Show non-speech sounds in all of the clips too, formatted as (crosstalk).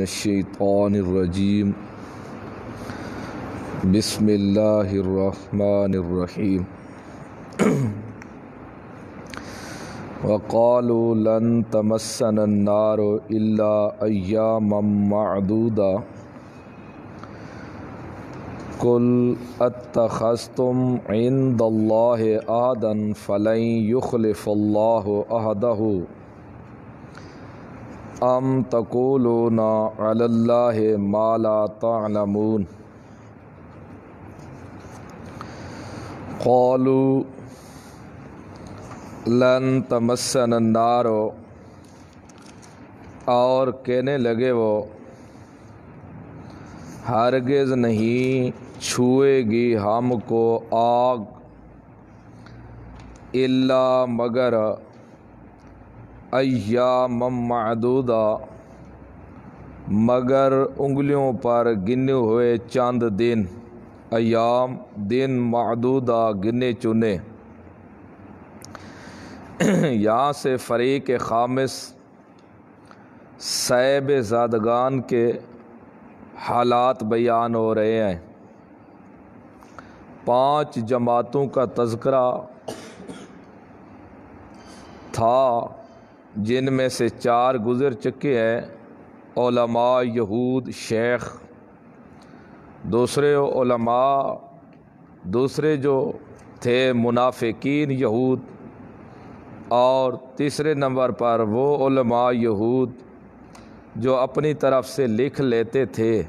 मिनशैतानरजीम बसमीम वक़ालू लन तमसन नारो अल्ला अयामदूदा कुल अतखस्तुम इंद अहदन फ़लैन युखलफ़ल्ला अहदहू अम तकोलो ना माला तमून लन तमसन नारो और कहने लगे वो हरगज़ नहीं छुएगी हमको आग इल्ला मगर अयाम मदूदा मगर उंगलियों पर गिने हुए चंद दिन अयाम दिन मदूदा गिने चुने (clears throat) यहाँ से फ़रीक खामिस सैब जादगान के हालात बयान हो रहे हैं पांच जमातों का तस्करा था जिन में से चार गुज़र चुके हैं ओलमा यहूद शेख दूसरे ओलमा दूसरे जो थे मुनाफिकीन यहूद और तीसरे नंबर पर वो यहूद जो अपनी तरफ से लिख लेते थे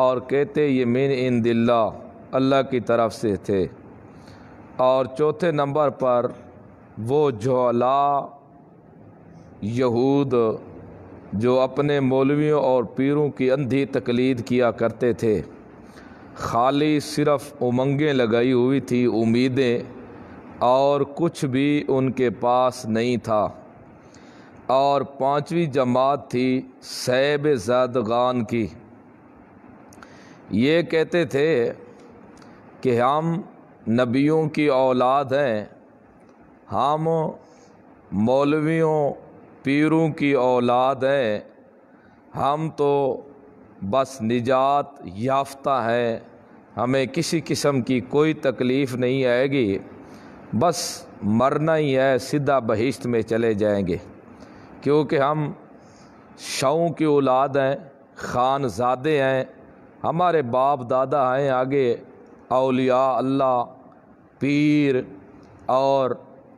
और कहते ये मिन इन दिल्ला अल्लाह की तरफ से थे और चौथे नंबर पर वो जोला यहूद जो अपने मौलवियों और पीरों की अंधी तकलीद किया करते थे खाली सिर्फ उमंगें लगाई हुई थी उम्मीदें और कुछ भी उनके पास नहीं था और पांचवी जमात थी सैब जदगान की ये कहते थे कि हम नबियों की औलाद हैं हम मौलवियों पीरों की औलाद हैं हम तो बस निजात याफ्ता हैं हमें किसी किस्म की कोई तकलीफ़ नहीं आएगी बस मरना ही है सीधा बहिश्त में चले जाएंगे क्योंकि हम शवों की औलाद हैं खानजादे हैं हमारे बाप दादा हैं आगे अलिया अल्लाह पीर और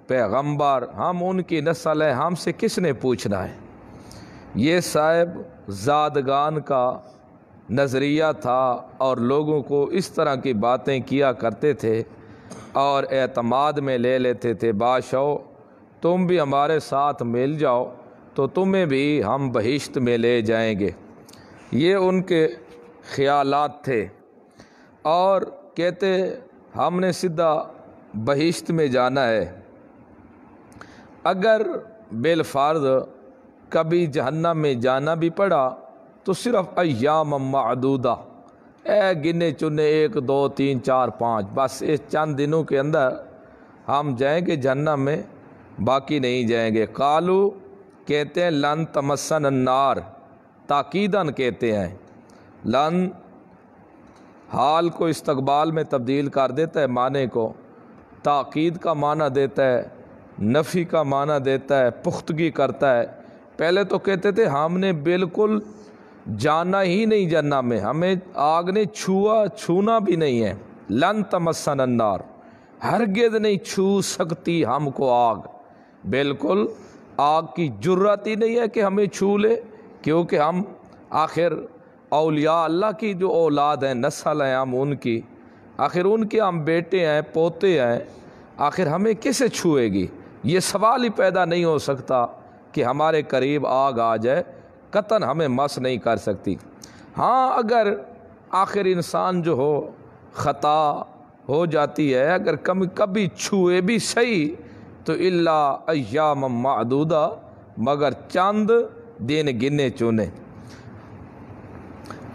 पैगंबर हम उनकी नस्ल है हमसे किसने पूछना है ये साहब जादगान का नज़रिया था और लोगों को इस तरह की बातें किया करते थे और एतमाद में ले लेते थे बादशाह तुम भी हमारे साथ मिल जाओ तो तुम्हें भी हम बहिश्त में ले जाएंगे ये उनके ख्याल थे और कहते हमने सीधा बहिश्त में जाना है अगर बेलफार्ज कभी जहन्ना में जाना भी पड़ा तो सिर्फ अयाम मदूदा ए गिने चुने एक दो तीन चार पाँच बस इस चंद दिनों के अंदर हम जाएंगे जहन्ना में बाकी नहीं जाएंगे कालू कहते हैं लन तमसन नार ताकीदन कहते हैं लन हाल को इस्तकबाल में तब्दील कर देता है माने को ताकीद का माना देता है नफ़ी का माना देता है पुख्तगी करता है पहले तो कहते थे हमने बिल्कुल जाना ही नहीं जन्ना में हमें आग ने छुआ छूना भी नहीं है लन तमस्सन अन्नार हरगिज नहीं छू सकती हमको आग बिल्कुल आग की जुर्रत ही नहीं है कि हमें छू ले क्योंकि हम आखिर अलिया अल्लाह की जो औलाद हैं नस्ल हैं हम उनकी आखिर उनके हम बेटे हैं पोते हैं आखिर हमें किसे छुएगी ये सवाल ही पैदा नहीं हो सकता कि हमारे करीब आग आ जाए कतन हमें मस नहीं कर सकती हाँ अगर आखिर इंसान जो हो ख़ता हो जाती है अगर कम कभी छुए भी सही तो इल्ला अयाम मदूदा मगर चंद दिन गिने चुने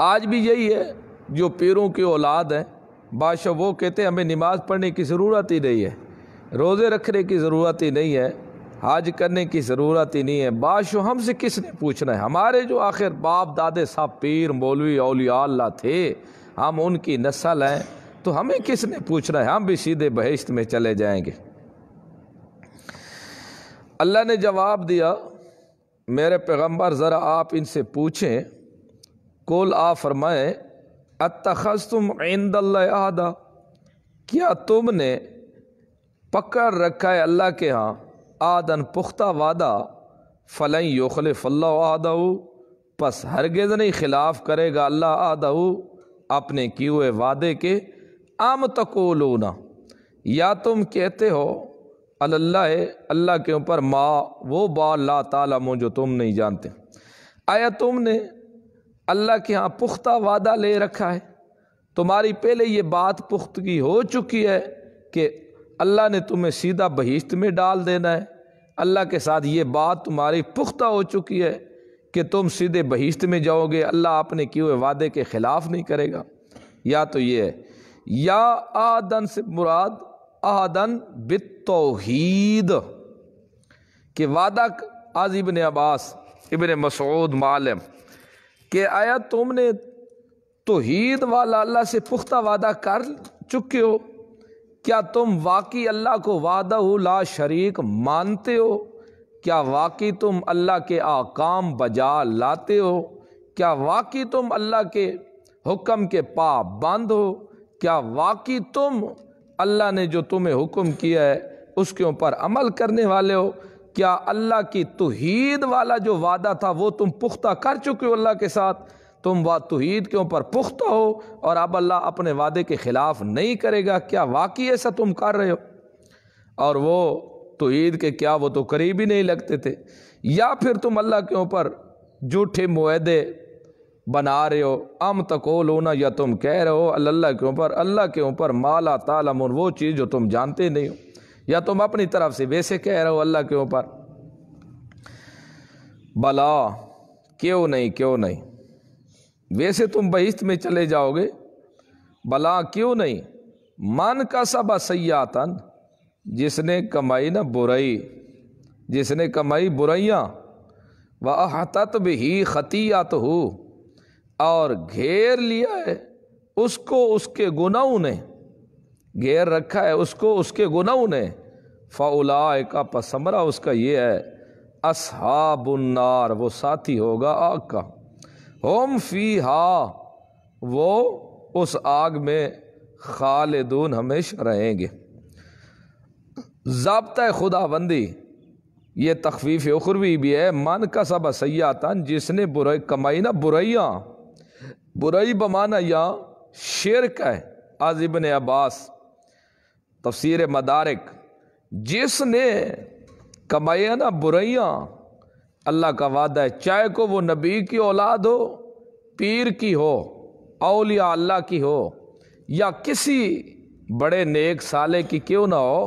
आज भी यही है जो पीरों की औलाद हैं बादशाह वो कहते हैं हमें नमाज़ पढ़ने की ज़रूरत ही नहीं है रोज़े रखने की ज़रूरत ही नहीं है हाज करने की ज़रूरत ही नहीं है बादशो हमसे किसने पूछना है हमारे जो आखिर बाप दादे साहब पीर मौलवी अलिया अल्लाह थे हम उनकी नस्ल हैं तो हमें किसने पूछना है हम भी सीधे बहिश्त में चले जाएंगे अल्लाह ने जवाब दिया मेरे पैगंबर ज़रा आप इनसे पूछें कोल आ फरमाए अतखस तुम आदा क्या तुमने पकड़ रखा है अल्लाह के यहाँ आदन पुख्ता वादा फ़लें योखले फ़ल्ला आदाऊ बस हरगज़ नहीं खिलाफ करेगा अल्लाह आदाऊ अपने किए हुए वादे के आम तकोलूना या तुम कहते हो अल्लाह अल्लाह के ऊपर माँ वो बा ला तालम जो तुम नहीं जानते आया तुमने अल्लाह के यहाँ पुख्ता वादा ले रखा है तुम्हारी पहले ये बात पुख्तगी हो चुकी है कि अल्लाह ने तुम्हें सीधा बहिश्त में डाल देना है अल्लाह के साथ ये बात तुम्हारी पुख्ता हो चुकी है कि तुम सीधे बहिश्त में जाओगे अल्लाह अपने किए हुए वादे के ख़िलाफ़ नहीं करेगा या तो ये है या आदन से मुराद आदन बितौहीद के वादा आज इबन अब्बास इबन मसूद मालम के आया तुमने तोहीद वाला अल्लाह से पुख्ता वादा कर चुके हो क्या तुम वाकई अल्लाह को वादा ला शरीक मानते हो क्या वाकई तुम अल्लाह के आकाम बजा लाते हो क्या वाकई तुम अल्लाह के हुक्म के पाबंद हो क्या वाकई तुम अल्लाह ने जो तुम्हें हुक्म किया है उसके ऊपर अमल करने वाले हो क्या अल्लाह की तोहीद वाला जो वादा था वो तुम पुख्ता कर चुके हो अल्लाह के साथ तुम वा तोहीद के ऊपर पुख्ता हो और अब अल्लाह अपने वादे के ख़िलाफ़ नहीं करेगा क्या वाकई ऐसा तुम कर रहे हो और वो तो ईद के क्या वो तो करीब ही नहीं लगते थे या फिर तुम अल्लाह के ऊपर जूठे माहदे बना रहे हो अम तको लोना या तुम कह रहे हो अल्लाह के ऊपर अल्लाह के ऊपर माला तालम वो चीज़ जो तुम जानते नहीं हो या तुम अपनी तरफ से वैसे कह रहे हो अल्लाह के ऊपर भला क्यों नहीं क्यों नहीं वैसे तुम बहिश्त में चले जाओगे भला क्यों नहीं मन का सब असयातन जिसने कमाई ना बुराई जिसने कमाई बुराइयाँ वह भी ही खतियात हो और घेर लिया है उसको उसके गुनाऊ ने घेर रखा है उसको उसके गुनाऊ ने फ़ाउलाए का पसमरा उसका ये है असहाबुन्नार वो साथी होगा आग का होम फी हा वो उस आग में खालदून हमेशा रहेंगे जबत खुदाबंदी ये तखफीफ उखरवी भी है मन का सब सयातन जिसने बुराई कमाई ना बुराइयाँ बुराई बमाना या शिरक है आजिबन अब्बास तफसर मदारक जिसने कमाया ना बुराइयाँ अल्लाह का वादा है चाहे को वो नबी की औलाद हो पीर की हो अलिया अल्लाह की हो या किसी बड़े नेक साले की क्यों ना हो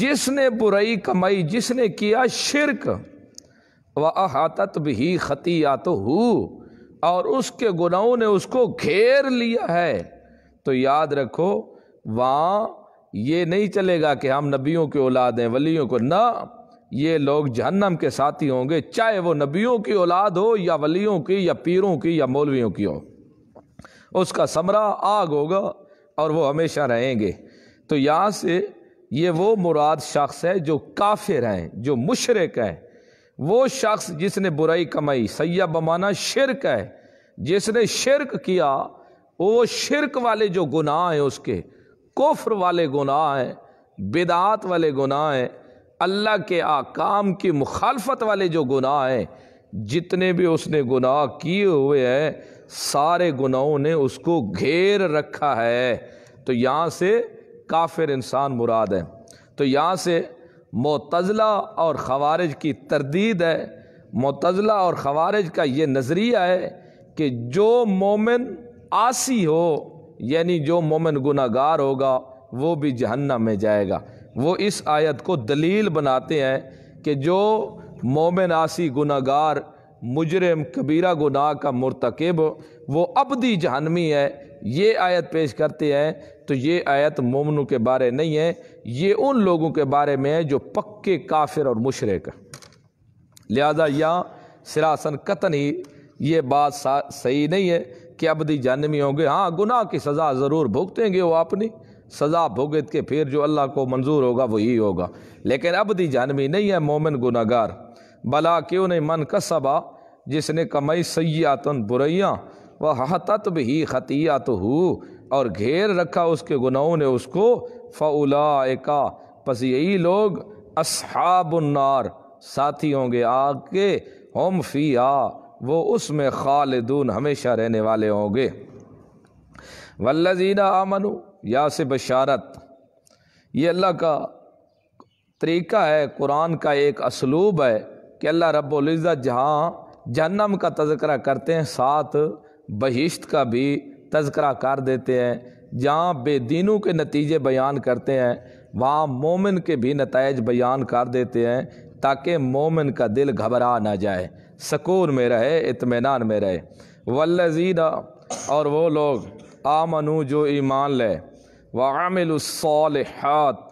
जिसने बुराई कमाई जिसने किया शिरक व अहातत भी खतिया तो हु और उसके गुनाहों ने उसको घेर लिया है तो याद रखो वहाँ ये नहीं चलेगा कि हम नबियों के औलाद हैं वलियों को ना ये लोग जहन्नम के साथी होंगे चाहे वो नबियों की औलाद हो या वलियों की या पीरों की या मौलवियों की हो उसका समरा आग होगा और वो हमेशा रहेंगे तो यहाँ से ये वो मुराद शख्स है जो काफिर हैं जो मुशरक है वो शख्स जिसने बुराई कमाई सैया बमाना शिरक है जिसने शिरक किया वो शिरक वाले जो गुनाह हैं उसके कुफ्र वाले गुनाह हैं बिदात वाले गुनाह हैं अल्लाह के आकाम की मुखालफत वाले जो गुनाह हैं जितने भी उसने गुनाह किए हुए हैं सारे गुनाहों ने उसको घेर रखा है तो यहाँ से काफिर इंसान मुराद है तो यहाँ से मोतजला और खवारज की तरदीद है मोतजला और खवारज का ये नज़रिया है कि जो मोमिन आसी हो यानी जो मोमिन गुनागार होगा वो भी जहन्नम में जाएगा वो इस आयत को दलील बनाते हैं कि जो मोमिन आसी गुनागार मुजरम कबीरा गुनाह का मरतकब वो अबदी जहनमी है ये आयत पेश करते हैं तो ये आयत मोमनों के बारे नहीं है ये उन लोगों के बारे में है जो पक्के काफिर और मुशरक लिहाजा यहाँ सिरासन कतन ही ये बात सही नहीं है कि अबदी जहनवी होंगे हाँ गुनाह की सज़ा ज़रूर भुगतेंगे वो अपनी सज़ा भुगत के फिर जो अल्लाह को मंजूर होगा वही होगा लेकिन अब दी जानवी नहीं है मोमिन गुनागार भला क्यों नहीं मन कसबा जिसने कमाई सयातन बुरैया वह हतत भी खतियात हो और घेर रखा उसके गुनाहों ने उसको का बस यही लोग असहाबुन्नार साथी होंगे आग के हम फ़िया वो उसमें खालदून हमेशा रहने वाले होंगे वल्लजीना आमनू या से बशारत ये अल्लाह का तरीका है कुरान का एक असलूब है कि अल्लाह रब्ज़त जहाँ जहन्नम का तस्करा करते हैं साथ बहिश्त का भी तस्करा कर देते हैं जहाँ बेदीनों के नतीजे बयान करते हैं वहाँ मोमिन के भी नतज बयान कर देते हैं ताकि मोमिन का दिल घबरा ना जाए सकून में रहे इतमान में रहे वल्लजीना और वो लोग आमनु जो ईमान लें वामिलसालहत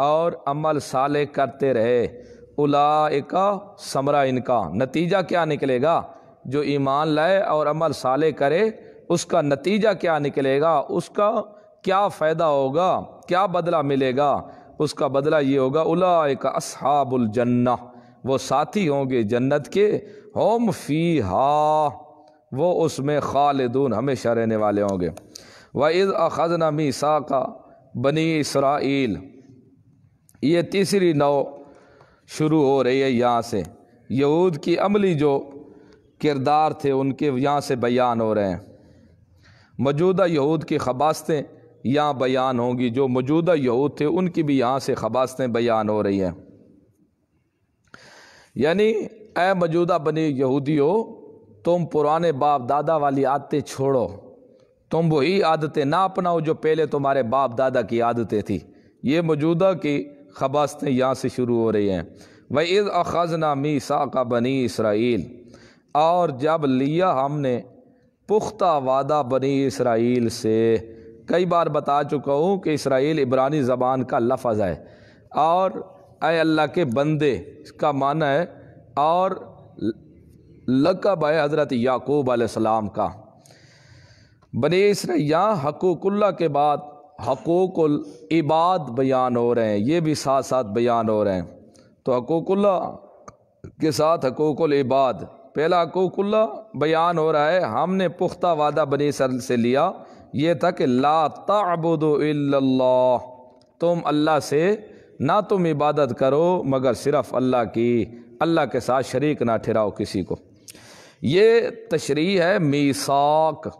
और अमल साले करते रहे उलाका समरा इनका नतीजा क्या निकलेगा जो ईमान लाए और अमल साले करे उसका नतीजा क्या निकलेगा उसका क्या फ़ायदा होगा क्या बदला मिलेगा उसका बदला ये होगा का असहाबुलजन्ना वो साथी होंगे जन्नत के होम फी हा वो उसमें खालिदून हमेशा रहने वाले होंगे व इज़ अखजना मीसा का बनी इसराइल ये तीसरी नौ शुरू हो रही है यहाँ से यहूद की अमली जो किरदार थे उनके यहाँ से बयान हो रहे हैं मौजूदा यहूद की खबास्तें यहाँ बयान होंगी जो मौजूदा यहूद थे उनकी भी यहाँ से खबास्तें बयान हो रही हैं यानी ए मौजूदा बनी यहूदियों तुम पुराने बाप दादा वाली आते छोड़ो तुम वही आदतें ना अपनाओ जो पहले तुम्हारे बाप दादा की आदतें थी ये मौजूदा की खबास्तें यहाँ से शुरू हो रही हैं वह इज़ अखजना मीसा का बनी इसराइल और जब लिया हमने पुख्ता वादा बनी इसराइल से कई बार बता चुका हूँ कि इसराइल इब्रानी ज़बान का लफज है और अय अल्लाह के बंदे का माना है और लकब है हज़रत याकूब आसमाम का बने इसरा हकूकुल्ला के बाद हकूकुल इबाद बयान हो रहे हैं ये भी साथ साथ बयान हो रहे हैं तो हकूकुल्ला के साथ हकूकुल इबाद पहला हकूकुल्ला बयान हो रहा है हमने पुख्ता वादा बने सर से लिया ये था कि ला ताबुदल्ला तुम अल्लाह से ना तुम इबादत करो मगर सिर्फ़ अल्लाह की अल्लाह के साथ शरीक ना ठहराओ किसी को ये तशरी है मीसाक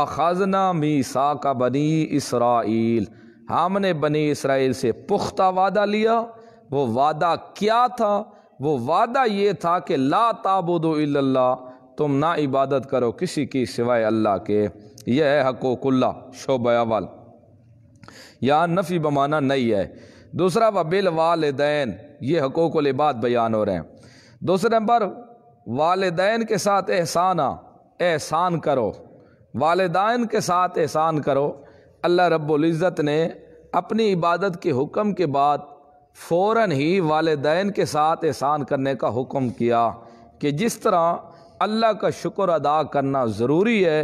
अखजना मीसा का बनी इसराइल हमने बनी इसराइल से पुख्ता वादा लिया वो वादा क्या था वो वादा ये था कि ला इल्ला तुम ना इबादत करो किसी की सिवाय अल्लाह के यह है हकोकुल्ला शोबयावल यहाँ नफ़ी बमाना नहीं है दूसरा वबिल वालदेन ये हकोकुल इबाद बयान हो रहे हैं दूसरे नंबर वालदेन के साथ एहसाना एहसान करो वालदान के साथ एहसान करो अल्लाह रब्ज़त ने अपनी इबादत के हुक्म के बाद फ़ौर ही वालदान के साथ एहसान करने का हुक्म किया कि जिस तरह अल्लाह का शिक्र अदा करना ज़रूरी है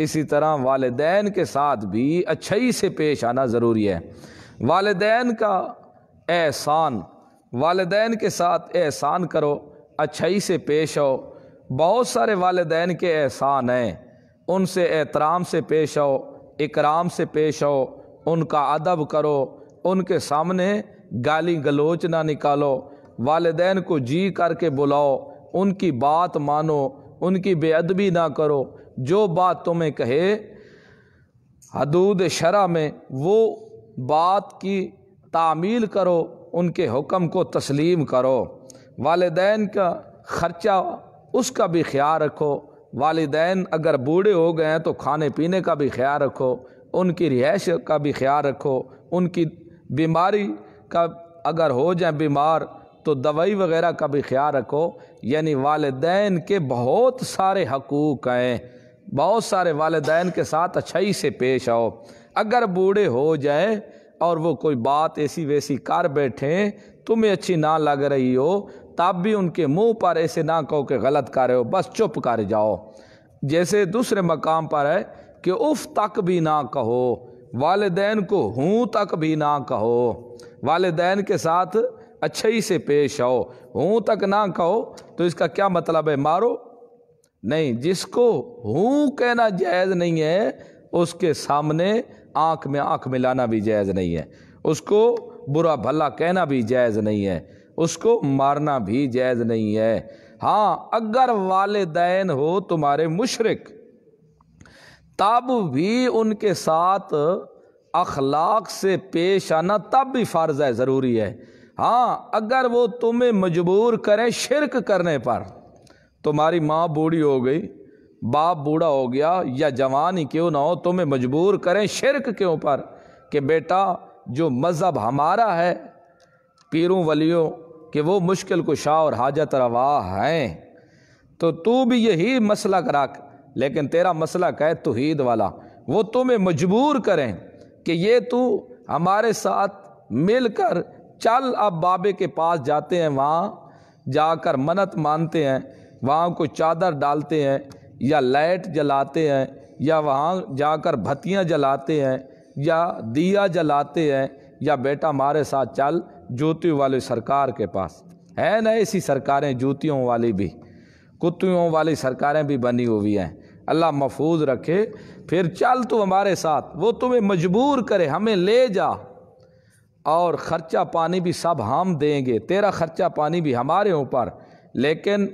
इसी तरह वालदान के साथ भी अच्छाई से पेश आना ज़रूरी है वालदान का एहसान वालदान के साथ एहसान करो अच्छाई से पेश आओ बहुत सारे वालदेन के एहसान हैं उनसे एहतराम से पेश आओ इकराम से पेश आओ उनका अदब करो उनके सामने गाली गलोच ना निकालो वालदेन को जी करके बुलाओ उनकी बात मानो उनकी बेअदबी ना करो जो बात तुम्हें कहे हदूद शरा में वो बात की तामील करो उनके हुक्म को तस्लीम करो वालदेन का ख़र्चा उसका भी ख्याल रखो वालदेन अगर बूढ़े हो गए हैं तो खाने पीने का भी ख्याल रखो उनकी रिहाइश का भी ख्याल रखो उनकी बीमारी का अगर हो जाए बीमार तो दवाई वगैरह का भी ख्याल रखो यानी वालदेन के बहुत सारे हकूक़ हैं बहुत सारे वालदेन के साथ अच्छाई से पेश आओ अगर बूढ़े हो जाए और वो कोई बात ऐसी वैसी कर बैठें तुम्हें अच्छी ना लग रही हो तब भी उनके मुंह पर ऐसे ना कहो कि गलत कर रहे हो बस चुप कर जाओ जैसे दूसरे मकाम पर है कि उफ़ तक भी ना कहो वालदेन को हूँ तक भी ना कहो वालदेन के साथ अच्छे से पेश आओ हूँ तक ना कहो तो इसका क्या मतलब है मारो नहीं जिसको हूँ कहना जायज़ नहीं है उसके सामने आँख में आँख मिलाना भी जायज़ नहीं है उसको बुरा भला कहना भी जायज़ नहीं है उसको मारना भी जायज़ नहीं है हाँ अगर वालदेन हो तुम्हारे मुशरक तब भी उनके साथ अखलाक से पेश आना तब भी फ़र्ज़ है ज़रूरी है हाँ अगर वो तुम्हें मजबूर करें शिरक करने पर तुम्हारी माँ बूढ़ी हो गई बाप बूढ़ा हो गया या जवान ही क्यों ना हो तुम्हें मजबूर करें शिरक के ऊपर कि बेटा जो मज़हब हमारा है पीरों वलियों कि वो मुश्किल कुशा और हाजत रवा हैं तो तू भी यही मसला करा कर लेकिन तेरा मसला कह तोहीद वाला वो तुम्हें मजबूर करें कि ये तू हमारे साथ मिलकर चल अब बाबे के पास जाते हैं वहाँ जाकर मन्नत मानते हैं वहाँ को चादर डालते हैं या लाइट जलाते हैं या वहाँ जाकर भत्तियाँ जलाते हैं या दिया जलाते हैं या बेटा हमारे साथ चल जूतियों वाले सरकार के पास है ना ऐसी सरकारें जूतियों वाली भी कुत्तियों वाली सरकारें भी बनी हुई हैं अल्लाह महफूज रखे फिर चल तू हमारे साथ वो तुम्हें मजबूर करे हमें ले जा और ख़र्चा पानी भी सब हम देंगे तेरा ख़र्चा पानी भी हमारे ऊपर लेकिन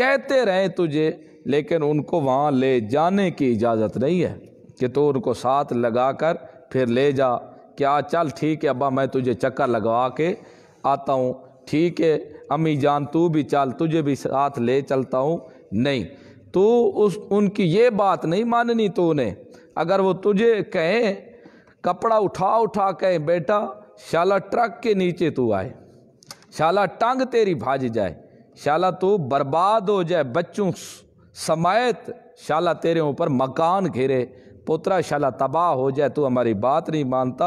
कहते रहें तुझे लेकिन उनको वहाँ ले जाने की इजाज़त नहीं है कि तो उनको साथ लगा कर फिर ले जा क्या चल ठीक है अब्बा मैं तुझे चक्कर लगवा के आता हूँ ठीक है अम्मी जान तू भी चल तुझे भी साथ ले चलता हूँ नहीं तो उस उनकी ये बात नहीं माननी तो उन्हें अगर वो तुझे कहें कपड़ा उठा उठा कहें बेटा शाला ट्रक के नीचे तू आए शाला टांग तेरी भाज जाए शाला तू बर्बाद हो जाए बच्चों समायत शाला तेरे ऊपर मकान घेरे पोतरा शाला तबाह हो जाए तू हमारी बात नहीं मानता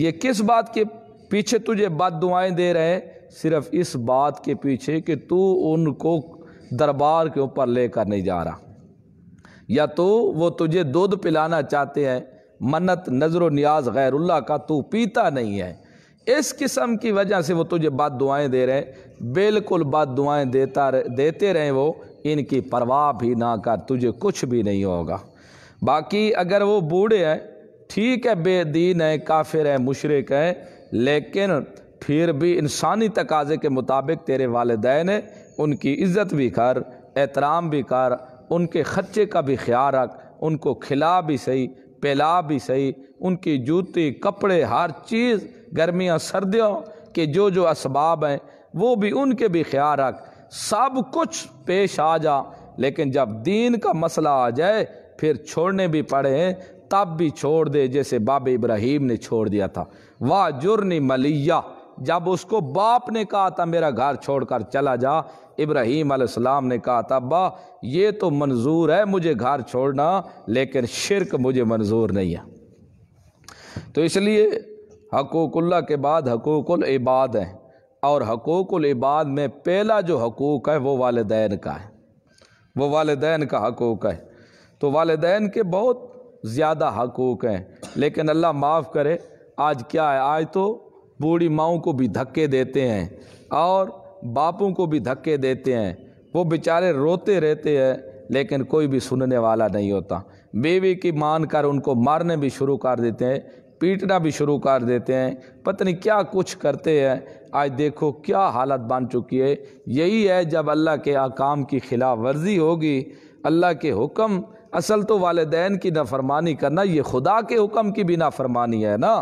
ये किस बात के पीछे तुझे बद दुआएँ दे रहे हैं सिर्फ इस बात के पीछे कि तू उनको दरबार के ऊपर लेकर नहीं जा रहा या तो वो तुझे दूध पिलाना चाहते हैं मन्नत नजर नियाज गैरुल्ला का तू पीता नहीं है इस किस्म की वजह से वो तुझे बात दुआएं दे रहे हैं बिल्कुल बात दुआएं देता देते रहें वो इनकी परवाह भी ना कर तुझे कुछ भी नहीं होगा बाकी अगर वो बूढ़े हैं ठीक है बेदीन है काफिर है मुशरक है लेकिन फिर भी इंसानी तकाजे के मुताबिक तेरे वालदेन उनकी इज़्ज़त भी कर एहतराम भी कर उनके ख़च्चे का भी ख्याल रख उनको खिला भी सही पिला भी सही उनकी जूती कपड़े हर चीज़ गर्मियाँ सर्दियों के जो जो इसबाब हैं वो भी उनके भी ख्याल रख सब कुछ पेश आ जा लेकिन जब दीन का मसला आ जाए फिर छोड़ने भी पड़े तब भी छोड़ दे जैसे बाब इब्राहिम ने छोड़ दिया था वाह जुर्नी मलिया जब उसको बाप ने कहा था मेरा घर छोड़कर चला जा इब्राहिम अलैहिस्सलाम ने कहा था बा ये तो मंजूर है मुझे घर छोड़ना लेकिन शिरक मुझे मंजूर नहीं है तो इसलिए हकूकुल्ला के बाद हकूकुल इबाद हैं और हकूकुल इबाद में पहला जो हकूक़ है वो वालदेन का है वो वालदेन का हकूक़ है तो वालदेन के बहुत ज़्यादा हकूक़ हैं लेकिन अल्लाह माफ़ करे आज क्या है आज तो बूढ़ी माओ को भी धक्के देते हैं और बापों को भी धक्के देते हैं वो बेचारे रोते रहते हैं लेकिन कोई भी सुनने वाला नहीं होता बेबी की मान कर उनको मारने भी शुरू कर देते हैं पीटना भी शुरू कर देते हैं पता नहीं क्या कुछ करते हैं आज देखो क्या हालत बन चुकी है यही है जब अल्लाह के अकाम की खिलाफ वर्जी होगी अल्लाह के हुक्म असल तो वालदेन की नाफरमानी करना ये खुदा के हुक्म की भी नाफरमानी है ना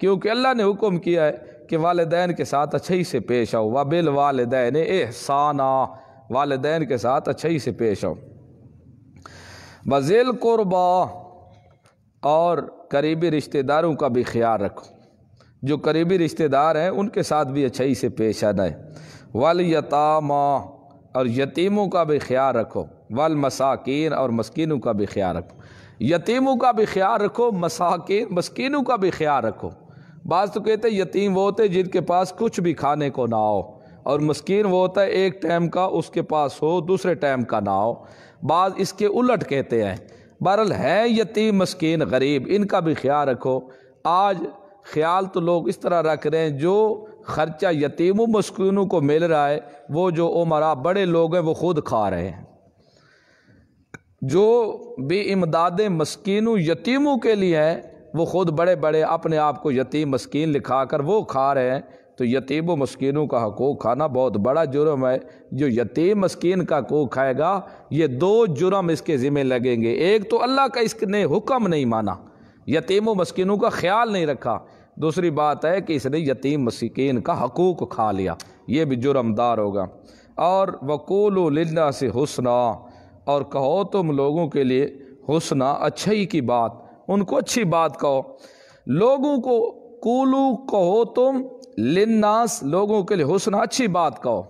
क्योंकि अल्लाह ने हुक्म किया है कि वालदेन के साथ अच्छाई से पेश आओ वबिल वालदेन एहसाना वालदेन के साथ अच्छाई से पेश आओ वज़ील कुरबा और करीबी रिश्तेदारों का भी ख्याल रखो जो करीबी रिश्तेदार हैं उनके साथ भी अच्छाई से पेश आना है वाल यतामा और यतीमों का भी ख्याल रखो वल मसाकिन और मस्किनों का भी ख्याल रखो यतीमों का भी ख्याल रखो मसाकिन मस्किनों का भी ख्याल रखो बाज़ तो कहते यतीम वो होते जिनके पास कुछ भी खाने को ना हो और मस्किन वो होता है एक टाइम का उसके पास हो दूसरे टाइम का ना हो बाज़ इसके उलट कहते हैं बहरल है यतीम मस्किन गरीब इनका भी ख्याल रखो आज ख्याल तो लोग इस तरह रख रहे हैं जो ख़र्चा यतीम मस्किनों को मिल रहा है वो जो उमरा बड़े लोग हैं वो खुद खा रहे हैं जो भी इमदाद मस्किन यतीमों के लिए है वो ख़ुद बड़े बड़े अपने आप को यतीम मस्किन लिखा कर वो खा रहे हैं तो यतीम मस्किनों का हकूक़ खाना बहुत बड़ा जुर्म है जो यतीम मस्किन का हकूक़ खाएगा ये दो जुर्म इसके ज़िम्मे लगेंगे एक तो अल्लाह का इसने हुक्म नहीं माना यतीम मस्किनों का ख्याल नहीं रखा दूसरी बात है कि इसने यतीम मस्किन का हकूक़ खा लिया ये भी जुर्मदार होगा और वकोल से हुसना और कहो तुम लोगों के लिए हुसना अच्छाई की बात उनको अच्छी बात कहो लोगों को कूलू कहो तुम लिन्नास लोगों के लिए हुसना अच्छी बात कहो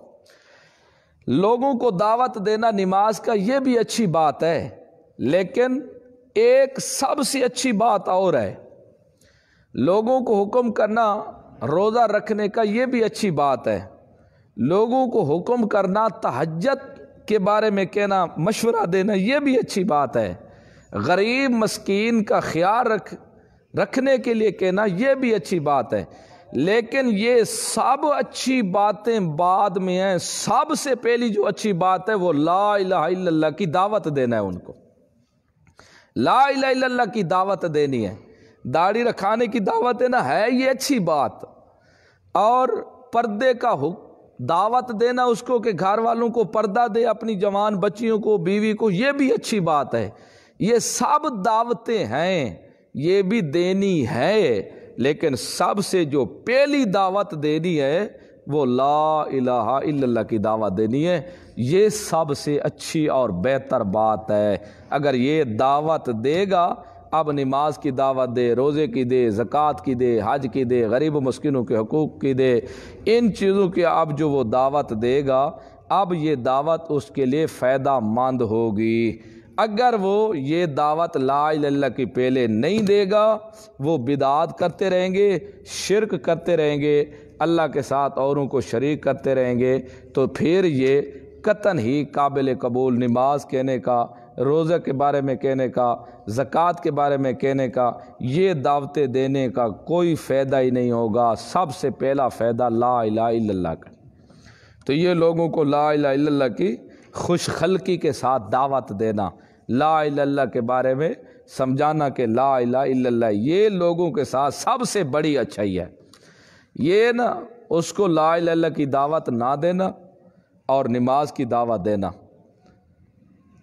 लोगों को दावत देना नमाज का ये भी अच्छी बात है लेकिन एक सबसे अच्छी बात और है लोगों को हुक्म करना रोज़ा रखने का ये भी अच्छी बात है लोगों को हुक्म करना तहजत के बारे में कहना मशवरा देना यह भी अच्छी बात है गरीब मस्किन का ख्याल रख रखने के लिए कहना यह भी अच्छी बात है लेकिन ये सब अच्छी बातें बाद में हैं सबसे पहली जो अच्छी बात है वो ला इला की दावत देना है उनको ला इला की दावत देनी है दाढ़ी रखाने की दावत देना है ये अच्छी बात और पर्दे का हुक्म दावत देना उसको कि घर वालों को पर्दा दे अपनी जवान बच्चियों को बीवी को ये भी अच्छी बात है ये सब दावतें हैं ये भी देनी है लेकिन सबसे जो पहली दावत देनी है वो ला इलाहा इल्लल्लाह की दावा देनी है ये सबसे अच्छी और बेहतर बात है अगर ये दावत देगा अब नमाज की दावत दे रोज़े की दे ज़क़़त की दे हज की दे गरीब मस्किनों के हकूक़ की दे इन चीज़ों की अब जो वो दावत देगा अब ये दावत उसके लिए फ़ायदा मंद होगी अगर वो ये दावत ला लल्ला की पहले नहीं देगा वो बिदात करते रहेंगे शिरक करते रहेंगे अल्लाह के साथ औरों को शरीक करते रहेंगे तो फिर ये कतन ही काबिल कबूल नमाज कहने का रोज़े के बारे में कहने का ज़क़़त के बारे में कहने का ये दावतें देने का कोई फ़ायदा ही नहीं होगा सबसे पहला फ़ायदा ला इला का तो ये लोगों को ला इला की खुश खलकी के साथ दावत देना ला इला के बारे में समझाना कि ला इला ये लोगों के साथ सबसे बड़ी अच्छाई है ये ना उसको ला इला की दावत ना देना और नमाज की दावत देना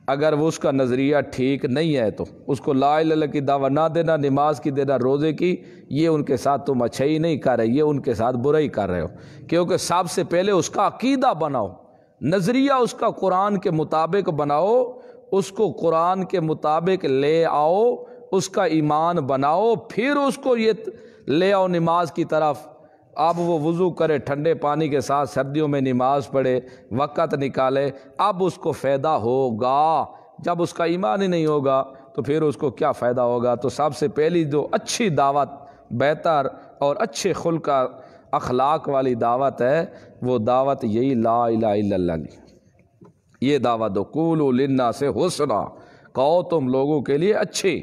अगर वो उसका नज़रिया ठीक नहीं है तो उसको ला ला की दावा ना देना नमाज की देना रोज़े की ये उनके साथ तुम अच्छा ही नहीं कर रहे ये उनके साथ बुरा ही कर रहे हो क्योंकि सबसे पहले उसका अकीदा बनाओ नज़रिया उसका कुरान के मुताबिक बनाओ उसको कुरान के मुताबिक ले आओ उसका ईमान बनाओ फिर उसको ये ले आओ नमाज की तरफ अब वो वज़ू करे ठंडे पानी के साथ सर्दियों में नमाज़ पढ़े वक़्त निकाले अब उसको फ़ायदा होगा जब उसका ईमान ही नहीं होगा तो फिर उसको क्या फ़ायदा होगा तो सबसे पहली जो अच्छी दावत बेहतर और अच्छे खुल का अखलाक वाली दावत है वो दावत यही ला ला ये दावत दो कूलना से हौसला कहो तुम लोगों के लिए अच्छी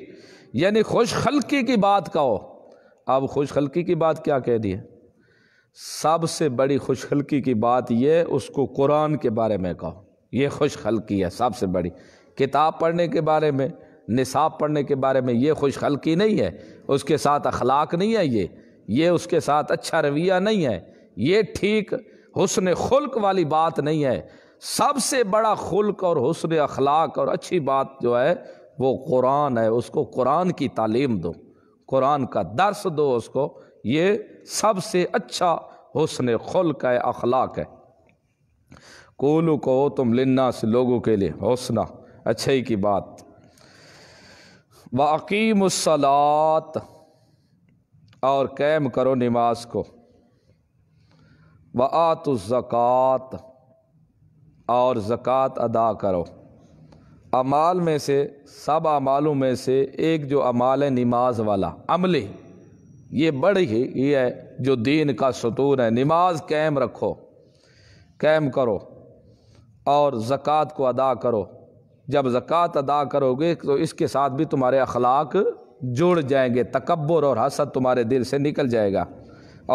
यानी खुश खल्की की बात कहो अब खुश खल्की की बात क्या कह दी है सबसे बड़ी खुश खुशखलकी की बात यह उसको कुरान के बारे में कहो ये खुश खुशखलकी है सबसे बड़ी किताब पढ़ने के बारे में निसाब पढ़ने के बारे में ये खुश खुशखलकी नहीं है उसके साथ अखलाक नहीं है ये ये उसके साथ अच्छा रवैया नहीं है ये ठीक हुसन खुल्क वाली बात नहीं है सबसे बड़ा खुल्क और हुसन अखलाक और अच्छी बात जो है वो कुरान है उसको कुरान की तालीम दो कुरान का दर्स दो उसको ये सबसे अच्छा हुसन खुल का अखलाक है कोलू को तुम लन्ना से लोगों के लिए हौसना अच्छे की बात वकीम सलात और कैम करो नमाज को व आतुज़क़ात और ज़क़़त अदा करो अमाल में से सब अमालों में से एक जो अमाल है नमाज वाला अमली ये बड़ी ही ये है जो दीन का सतून है नमाज कैम रखो कैम करो और ज़क़़त को अदा करो जब ज़क़़त अदा करोगे तो इसके साथ भी तुम्हारे अखलाक जुड़ जाएंगे तकबर और हसद तुम्हारे दिल से निकल जाएगा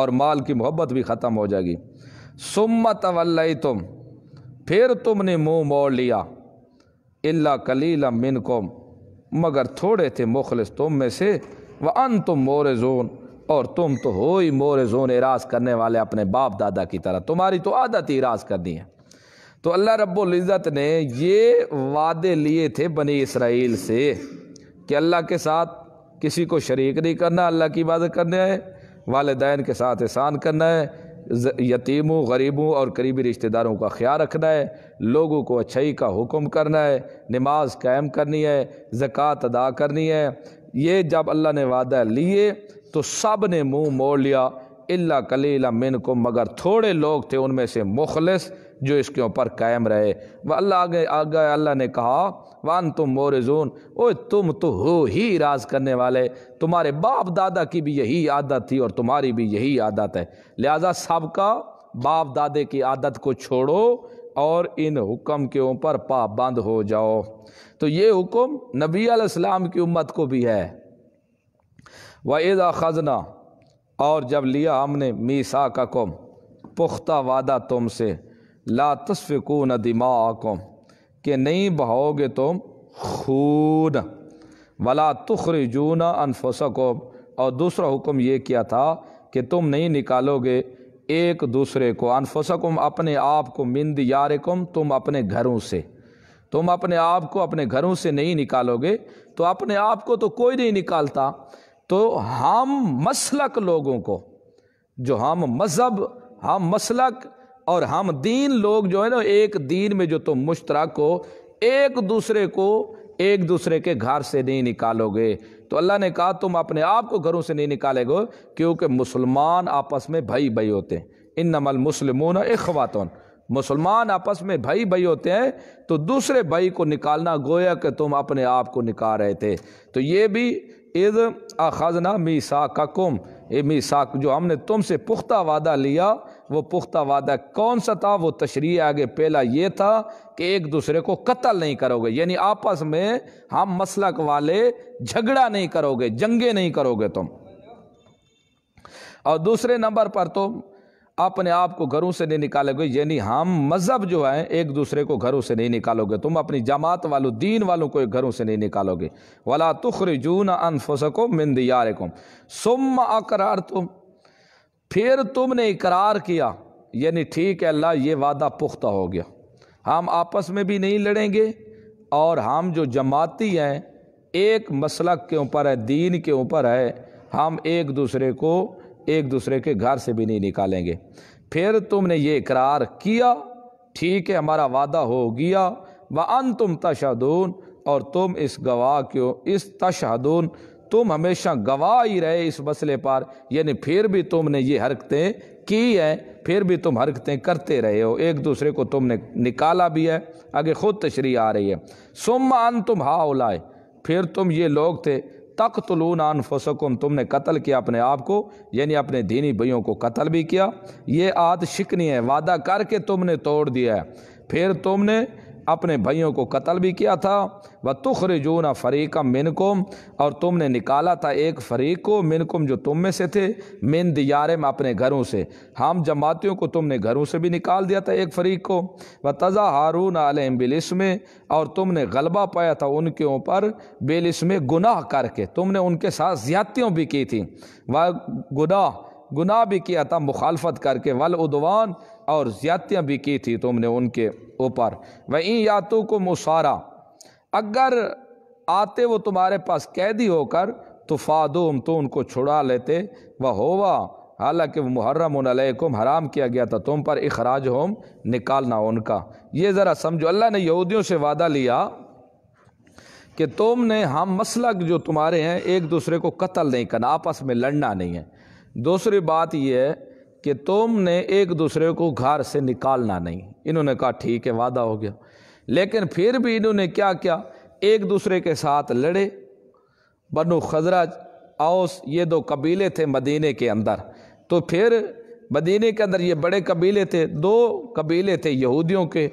और माल की मोहब्बत भी ख़त्म हो जाएगी सुमत तवल्लई तुम फिर तुमने मुंह मोड़ लिया इल्ला मिन मिनकुम मगर थोड़े थे मुखलिस तुम में से वह अन तुम जोन और तुम तो हो ही मोर जोन एराज करने वाले अपने बाप दादा की तरह तुम्हारी तो आदत ही रास करनी है तो अल्लाह रब्ज़त ने ये वादे लिए थे बनी इसराइल से कि अल्लाह के साथ किसी को शरीक नहीं करना अल्लाह की इबादत करना है वालदान के साथ एहसान करना है यतीमों गरीबों और करीबी रिश्तेदारों का ख्याल रखना है लोगों को अच्छाई का हुक्म करना है नमाज कायम करनी है ज़क़़त अदा करनी है ये जब अल्लाह ने वादा लिए तो सब ने मुँह मोड़ लिया इल्ला कलीला मिन को मगर थोड़े लोग थे उनमें से मुखलस जो इसके ऊपर कायम रहे व अल्लाह आगे आगे अल्लाह ने कहा वान तुम मोरजून ओ तुम तो हो ही राज करने वाले तुम्हारे बाप दादा की भी यही आदत थी और तुम्हारी भी यही आदत है लिहाजा सबका बाप दादे की आदत को छोड़ो और इन हुक्म के ऊपर पाबंद हो जाओ तो ये हुक्म नबी अलैहिस्सलाम की उम्मत को भी है एजा ख़जना और जब लिया हमने मीसा का कम पुख्ता वादा तुम से ला तस्फिकून दिमाकुम के नहीं बहाओगे तुम खून वला तुखरजून अनफसकुम और दूसरा हुक्म ये किया था कि तुम नहीं निकालोगे एक दूसरे को अनफसकुम अपने आप को मिंद यारकुम तुम अपने घरों से तुम अपने आप को अपने घरों से नहीं निकालोगे तो अपने आप को तो कोई नहीं निकालता तो हम मसलक लोगों को जो हम मज़हब हम मसलक और हम दीन लोग जो है ना एक दीन में जो तुम मुश्तरक हो एक दूसरे को एक दूसरे के घर से नहीं निकालोगे तो अल्लाह ने कहा तुम अपने आप को घरों से नहीं निकालेगे क्योंकि मुसलमान आपस में भाई भाई होते हैं इन नमल मुसलमून इखवातन मुसलमान आपस में भाई भाई होते हैं तो दूसरे भाई को निकालना गोया कि तुम अपने आप को निकाल रहे थे तो ये भी इज़ आखाजना मीसा का कुम ए मीसा जो हमने तुमसे पुख्ता वादा लिया वो पुख्ता वादा कौन सा था वो तशरी आगे पहला ये था कि एक दूसरे को कत्ल नहीं करोगे यानी आपस में हम मसलक वाले झगड़ा नहीं करोगे जंगे नहीं करोगे तुम और दूसरे नंबर पर तुम तो अपने आप को घरों से नहीं निकालोगे यानी हम मज़हब जो है एक दूसरे को घरों से नहीं निकालोगे तुम अपनी जमात वालों दीन वालों को घरों से नहीं निकालोगे वला तुखर जून अनफसको मिंद यारकुम सुम अकरार तुम फिर तुमने इकरार किया यानी ठीक है अल्लाह ये वादा पुख्ता हो गया हम आपस में भी नहीं लड़ेंगे और हम जो जमाती हैं एक मसलक के ऊपर है दीन के ऊपर है हम एक दूसरे को एक दूसरे के घर से भी नहीं निकालेंगे फिर तुमने ये इकरार किया ठीक है हमारा वादा हो गया व अन तुम तशहदून और तुम इस गवाह क्यों इस तशहदून तुम हमेशा गवाह ही रहे इस मसले पर यानी फिर भी तुमने ये हरकतें की हैं फिर भी तुम हरकतें करते रहे हो एक दूसरे को तुमने निकाला भी है आगे खुद तशरी आ रही है सुम अन तुम हा फिर तुम ये लोग थे तक तलूनान फसकुम तुमने कत्ल किया अपने आप को यानी अपने दीनी भैयों को कत्ल भी किया ये आद शिकनी है वादा करके तुमने तोड़ दिया है फिर तुमने अपने भाइयों को कत्ल भी किया था व तुखर ना फ़रीका मिनकुम और तुमने निकाला था एक फ़रीक को मिनकुम जो तुम में से थे मिन दियारे में अपने घरों से हम जमातियों को तुमने घरों से भी निकाल दिया था एक फ़रीक को व तज़ा हारून आलम और तुमने गलबा पाया था उनके ऊपर बेलिस्म गुनाह करके तुमने उनके साथ ज़्यादतियों भी की थी वह गुनाह गुनाह भी किया था मुखालफत करके वल उदवान और ज़्यादतियाँ भी की थी तुमने उनके ऊपर वहीं यातों को मुशारा अगर आते वो तुम्हारे पास कैदी होकर तो फादोम तो उनको छुड़ा लेते वह होवा हालांकि वह मुहर्रम उनकुम हराम किया गया था तुम पर अखराज होम निकालना उनका ये ज़रा समझो अल्लाह ने यहूदियों से वादा लिया कि तुमने हम मसलक जो तुम्हारे हैं एक दूसरे को कत्ल नहीं करना आपस में लड़ना नहीं है दूसरी बात यह है कि तुमने एक दूसरे को घर से निकालना नहीं इन्होंने कहा ठीक है वादा हो गया लेकिन फिर भी इन्होंने क्या किया एक दूसरे के साथ लड़े बनु खजरज औस ये दो कबीले थे मदीने के अंदर तो फिर मदीने के अंदर ये बड़े कबीले थे दो कबीले थे यहूदियों के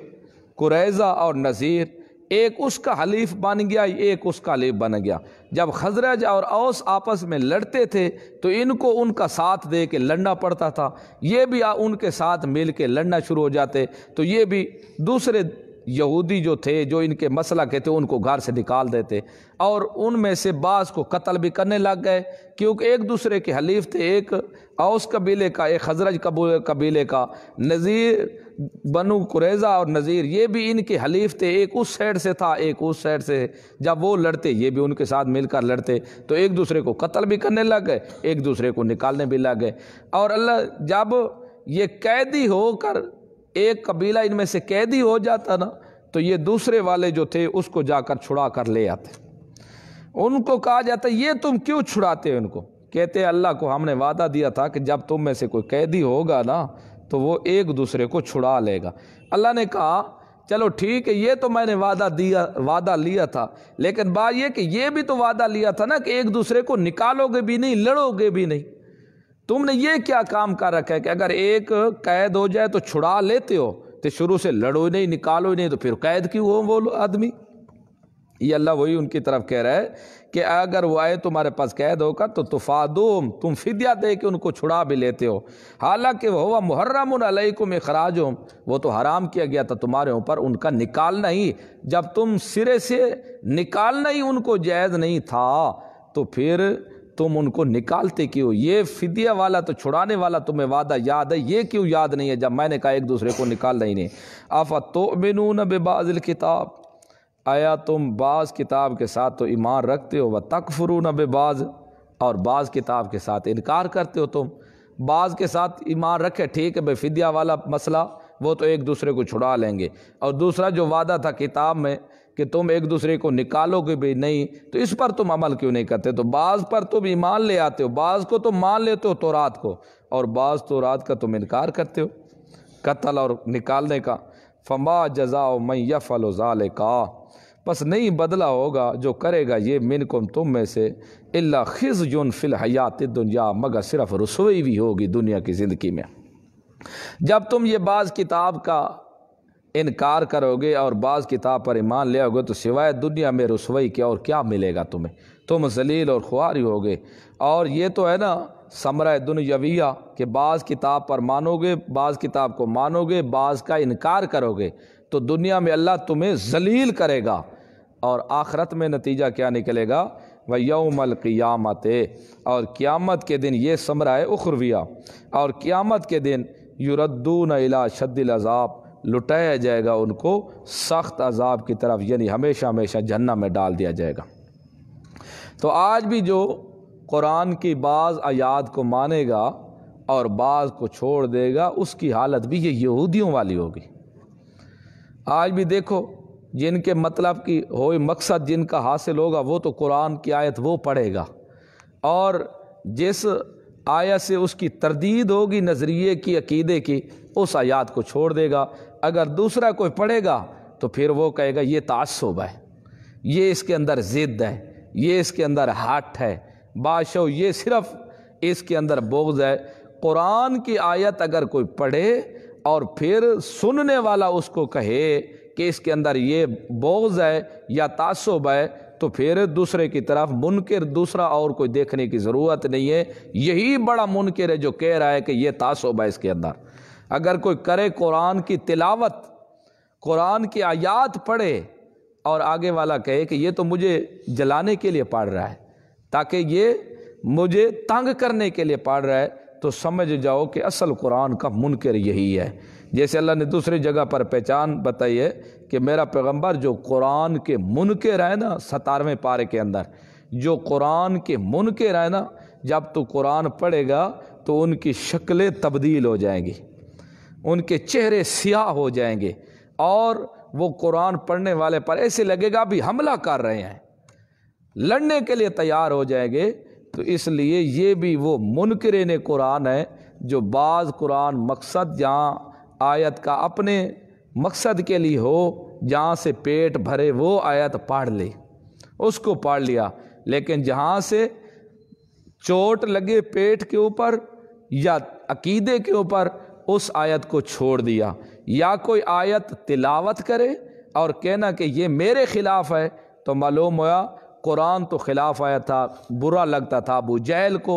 कुरैज़ा और नज़ीर एक उसका हलीफ बन गया एक उसका हलीफ बन गया जब खजरज और औस आपस में लड़ते थे तो इनको उनका साथ दे के लड़ना पड़ता था ये भी उनके साथ मिल के लड़ना शुरू हो जाते तो ये भी दूसरे यहूदी जो थे जो इनके मसला के थे उनको घर से निकाल देते और उनमें से बास को कत्ल भी करने लग गए क्योंकि एक दूसरे के हलीफ थे एक औस कबीले का एक हजरज कबूल कबीले का नज़ीर बनु कुरेज़ा और नज़ीर ये भी इनके हलीफ थे एक उस साइड से था एक उस साइड से जब वो लड़ते ये भी उनके साथ मिलकर लड़ते तो एक दूसरे को कत्ल भी करने लग गए एक दूसरे को निकालने भी लग गए और अल्लाह जब ये कैदी होकर एक कबीला इनमें से कैदी हो जाता ना तो ये दूसरे वाले जो थे उसको जाकर छुड़ा कर ले आते उनको कहा जाता ये तुम क्यों छुड़ाते हो कहते अल्लाह को हमने वादा दिया था कि जब तुम में से कोई कैदी होगा ना तो वो एक दूसरे को छुड़ा लेगा अल्लाह ने कहा चलो ठीक है ये तो मैंने वादा दिया वादा लिया था लेकिन बात यह कि ये भी तो वादा लिया था ना कि एक दूसरे को निकालोगे भी नहीं लड़ोगे भी नहीं तुमने ये क्या काम कर रखा है कि अगर एक कैद हो जाए तो छुड़ा लेते हो तो शुरू से लड़ो नहीं निकालो नहीं तो फिर कैद क्यों हो वो आदमी ये अल्लाह वही उनकी तरफ कह रहा है कि अगर वो आए तुम्हारे पास कैद होगा तो तुफादुम तुम फिदिया दे के उनको छुड़ा भी लेते हो हालांकि वह हुआ मुहर्रम अलैकुम खराज हो वो तो हराम किया गया था तुम्हारे ऊपर उनका निकालना ही जब तुम सिरे से निकालना ही उनको जायज़ नहीं था तो फिर तुम उनको निकालते क्यों ये फिदिया वाला तो छुड़ाने वाला तुम्हें वादा याद है ये क्यों याद नहीं है जब मैंने कहा एक दूसरे को निकालना ही नहीं अफ़ा तो बिनून बेबाजिल किताब आया तुम बाज़ किताब के साथ तो ईमान रखते हो व न बे बाज़ और बाज़ किताब के साथ इनकार करते हो तुम बाज़ के साथ ईमान रखे ठीक है भाई वाला मसला वो तो एक दूसरे को छुड़ा लेंगे और दूसरा जो वादा था किताब में कि तुम एक दूसरे को निकालोगे भी नहीं तो इस पर तुम अमल क्यों नहीं करते तो बाज़ पर तुम ईमान ले आते हो बाज़ को तुम मान लेते हो तो रात को और बाज़ तो रात का तुम इनकार करते हो कत्ल और निकालने का फमा जजाओ मैं यफ़ल का बस नहीं बदला होगा जो करेगा ये मिन कुम तुम में से अल्ला खिजुन फिल हयात दुनिया मगर सिर्फ रसोई भी होगी दुनिया की ज़िंदगी में जब तुम ये बाज़ किताब का इनकार करोगे और बाज़ किताब पर ईमान ले आओगे तो सिवाय दुनिया में रसोई के और क्या मिलेगा तुम्हें तुम जलील और खुआरी होगे और ये तो है ना समरा दुनियाविया के बाज़ किताब पर मानोगे बाज़ किताब को मानोगे बाज़ का इनकार करोगे तो दुनिया में अल्लाह तुम्हें जलील करेगा और आखरत में नतीजा क्या निकलेगा व यौमल क़ियामत और क़ियामत के दिन ये समराए उखरविया और क़ियामत के दिन युरद्दून इला शद्दिल अज़ाब लुटाया जाएगा उनको सख्त अजाब की तरफ यानी हमेशा हमेशा जन्ना में डाल दिया जाएगा तो आज भी जो कुरान की बाज़ आयात को मानेगा और बाज़ को छोड़ देगा उसकी हालत भी ये यहूदियों वाली होगी आज भी देखो जिनके मतलब की हो मकसद जिनका हासिल होगा वो तो कुरान की आयत वो पढ़ेगा और जिस आयत से उसकी तरदीद होगी नज़रिए की अकीदे की उस आयात को छोड़ देगा अगर दूसरा कोई पढ़ेगा तो फिर वो कहेगा ये तसब है ये इसके अंदर ज़िद्द है ये इसके अंदर हट है बादशो ये सिर्फ़ इसके अंदर बोझ है कुरान की आयत अगर कोई पढ़े और फिर सुनने वाला उसको कहे कि इसके अंदर ये बोझ है या तासुब है तो फिर दूसरे की तरफ मुनकर दूसरा और कोई देखने की ज़रूरत नहीं है यही बड़ा मुनकर है जो कह रहा है कि ये तासुब है इसके अंदर अगर कोई करे कुरान की तिलावत कुरान की आयात पढ़े और आगे वाला कहे कि ये तो मुझे जलाने के लिए पढ़ रहा है ताकि ये मुझे तंग करने के लिए पढ़ रहा है तो समझ जाओ कि असल कुरान का मुनकर यही है जैसे अल्लाह ने दूसरी जगह पर पहचान बताई है कि मेरा पैगम्बर जो कुरान के मुनकर है ना सतारवें पारे के अंदर जो कुरान के मुनकर है ना जब तू कुरान पढ़ेगा तो उनकी शक्लें तब्दील हो जाएंगी उनके चेहरे सियाह हो जाएंगे और वो कुरान पढ़ने वाले पर ऐसे लगेगा भी हमला कर रहे हैं लड़ने के लिए तैयार हो जाएंगे तो इसलिए ये भी वो मुनकर कुरान है जो बाज़ कुरान मकसद यहाँ आयत का अपने मकसद के लिए हो जहाँ से पेट भरे वो आयत पाड़ ले उसको पाड़ लिया लेकिन जहाँ से चोट लगे पेट के ऊपर या अकीदे के ऊपर उस आयत को छोड़ दिया या कोई आयत तिलावत करे और कहना कि ये मेरे ख़िलाफ़ है तो मालूम हुआ कुरान तो खिलाफ आया था बुरा लगता था अबू जैल को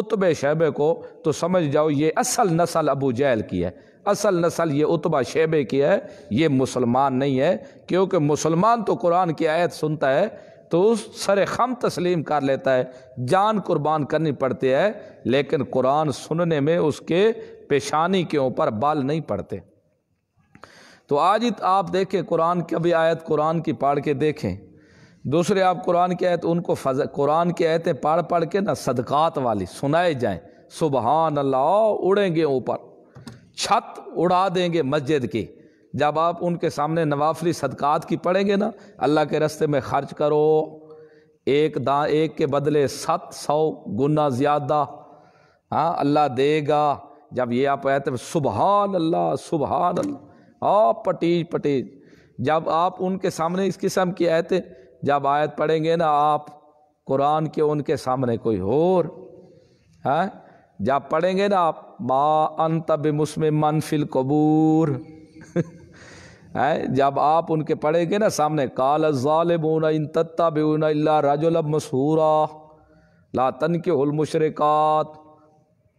उतब शहबे को तो समझ जाओ ये असल नसल अबू जैल की है असल नसल ये उतबा शेबे की है ये मुसलमान नहीं है क्योंकि मुसलमान तो कुरान की आयत सुनता है तो उस सर खम तस्लीम कर लेता है जान कुर्बान करनी पड़ती है लेकिन कुरान सुनने में उसके पेशानी के ऊपर बाल नहीं पड़ते तो आज आप देखें कुरान की भी आयत कुरान की पढ़ के देखें दूसरे आप कुरान की आयत उनको फज कुरान की आयतें पढ़ पढ़ के ना सदकात वाली सुनाए जाएँ सुबहान अल्लाह उड़ेंगे ऊपर छत उड़ा देंगे मस्जिद की जब आप उनके सामने नवाफली सदक़ात की पढ़ेंगे ना अल्लाह के रस्ते में ख़र्च करो एक दा एक के बदले सत सौ गुना ज़्यादा हाँ अल्लाह देगा जब ये आप आते सुबहान अल्लाह सुबहान अल्लाह आ हाँ, पटीज पटीज जब आप उनके सामने इस किस्म की आयतें जब आयत पढ़ेंगे ना आप कुरान के उनके सामने कोई और हाँ? जब पढ़ेंगे ना आप मा अंत बेमुसम मनफिल कबूर (laughs) है जब आप उनके पढ़ेंगे ना सामने काल ालमून इन तत्ता बेना राजोल मसहूरा ला तन के हलमशरक़ात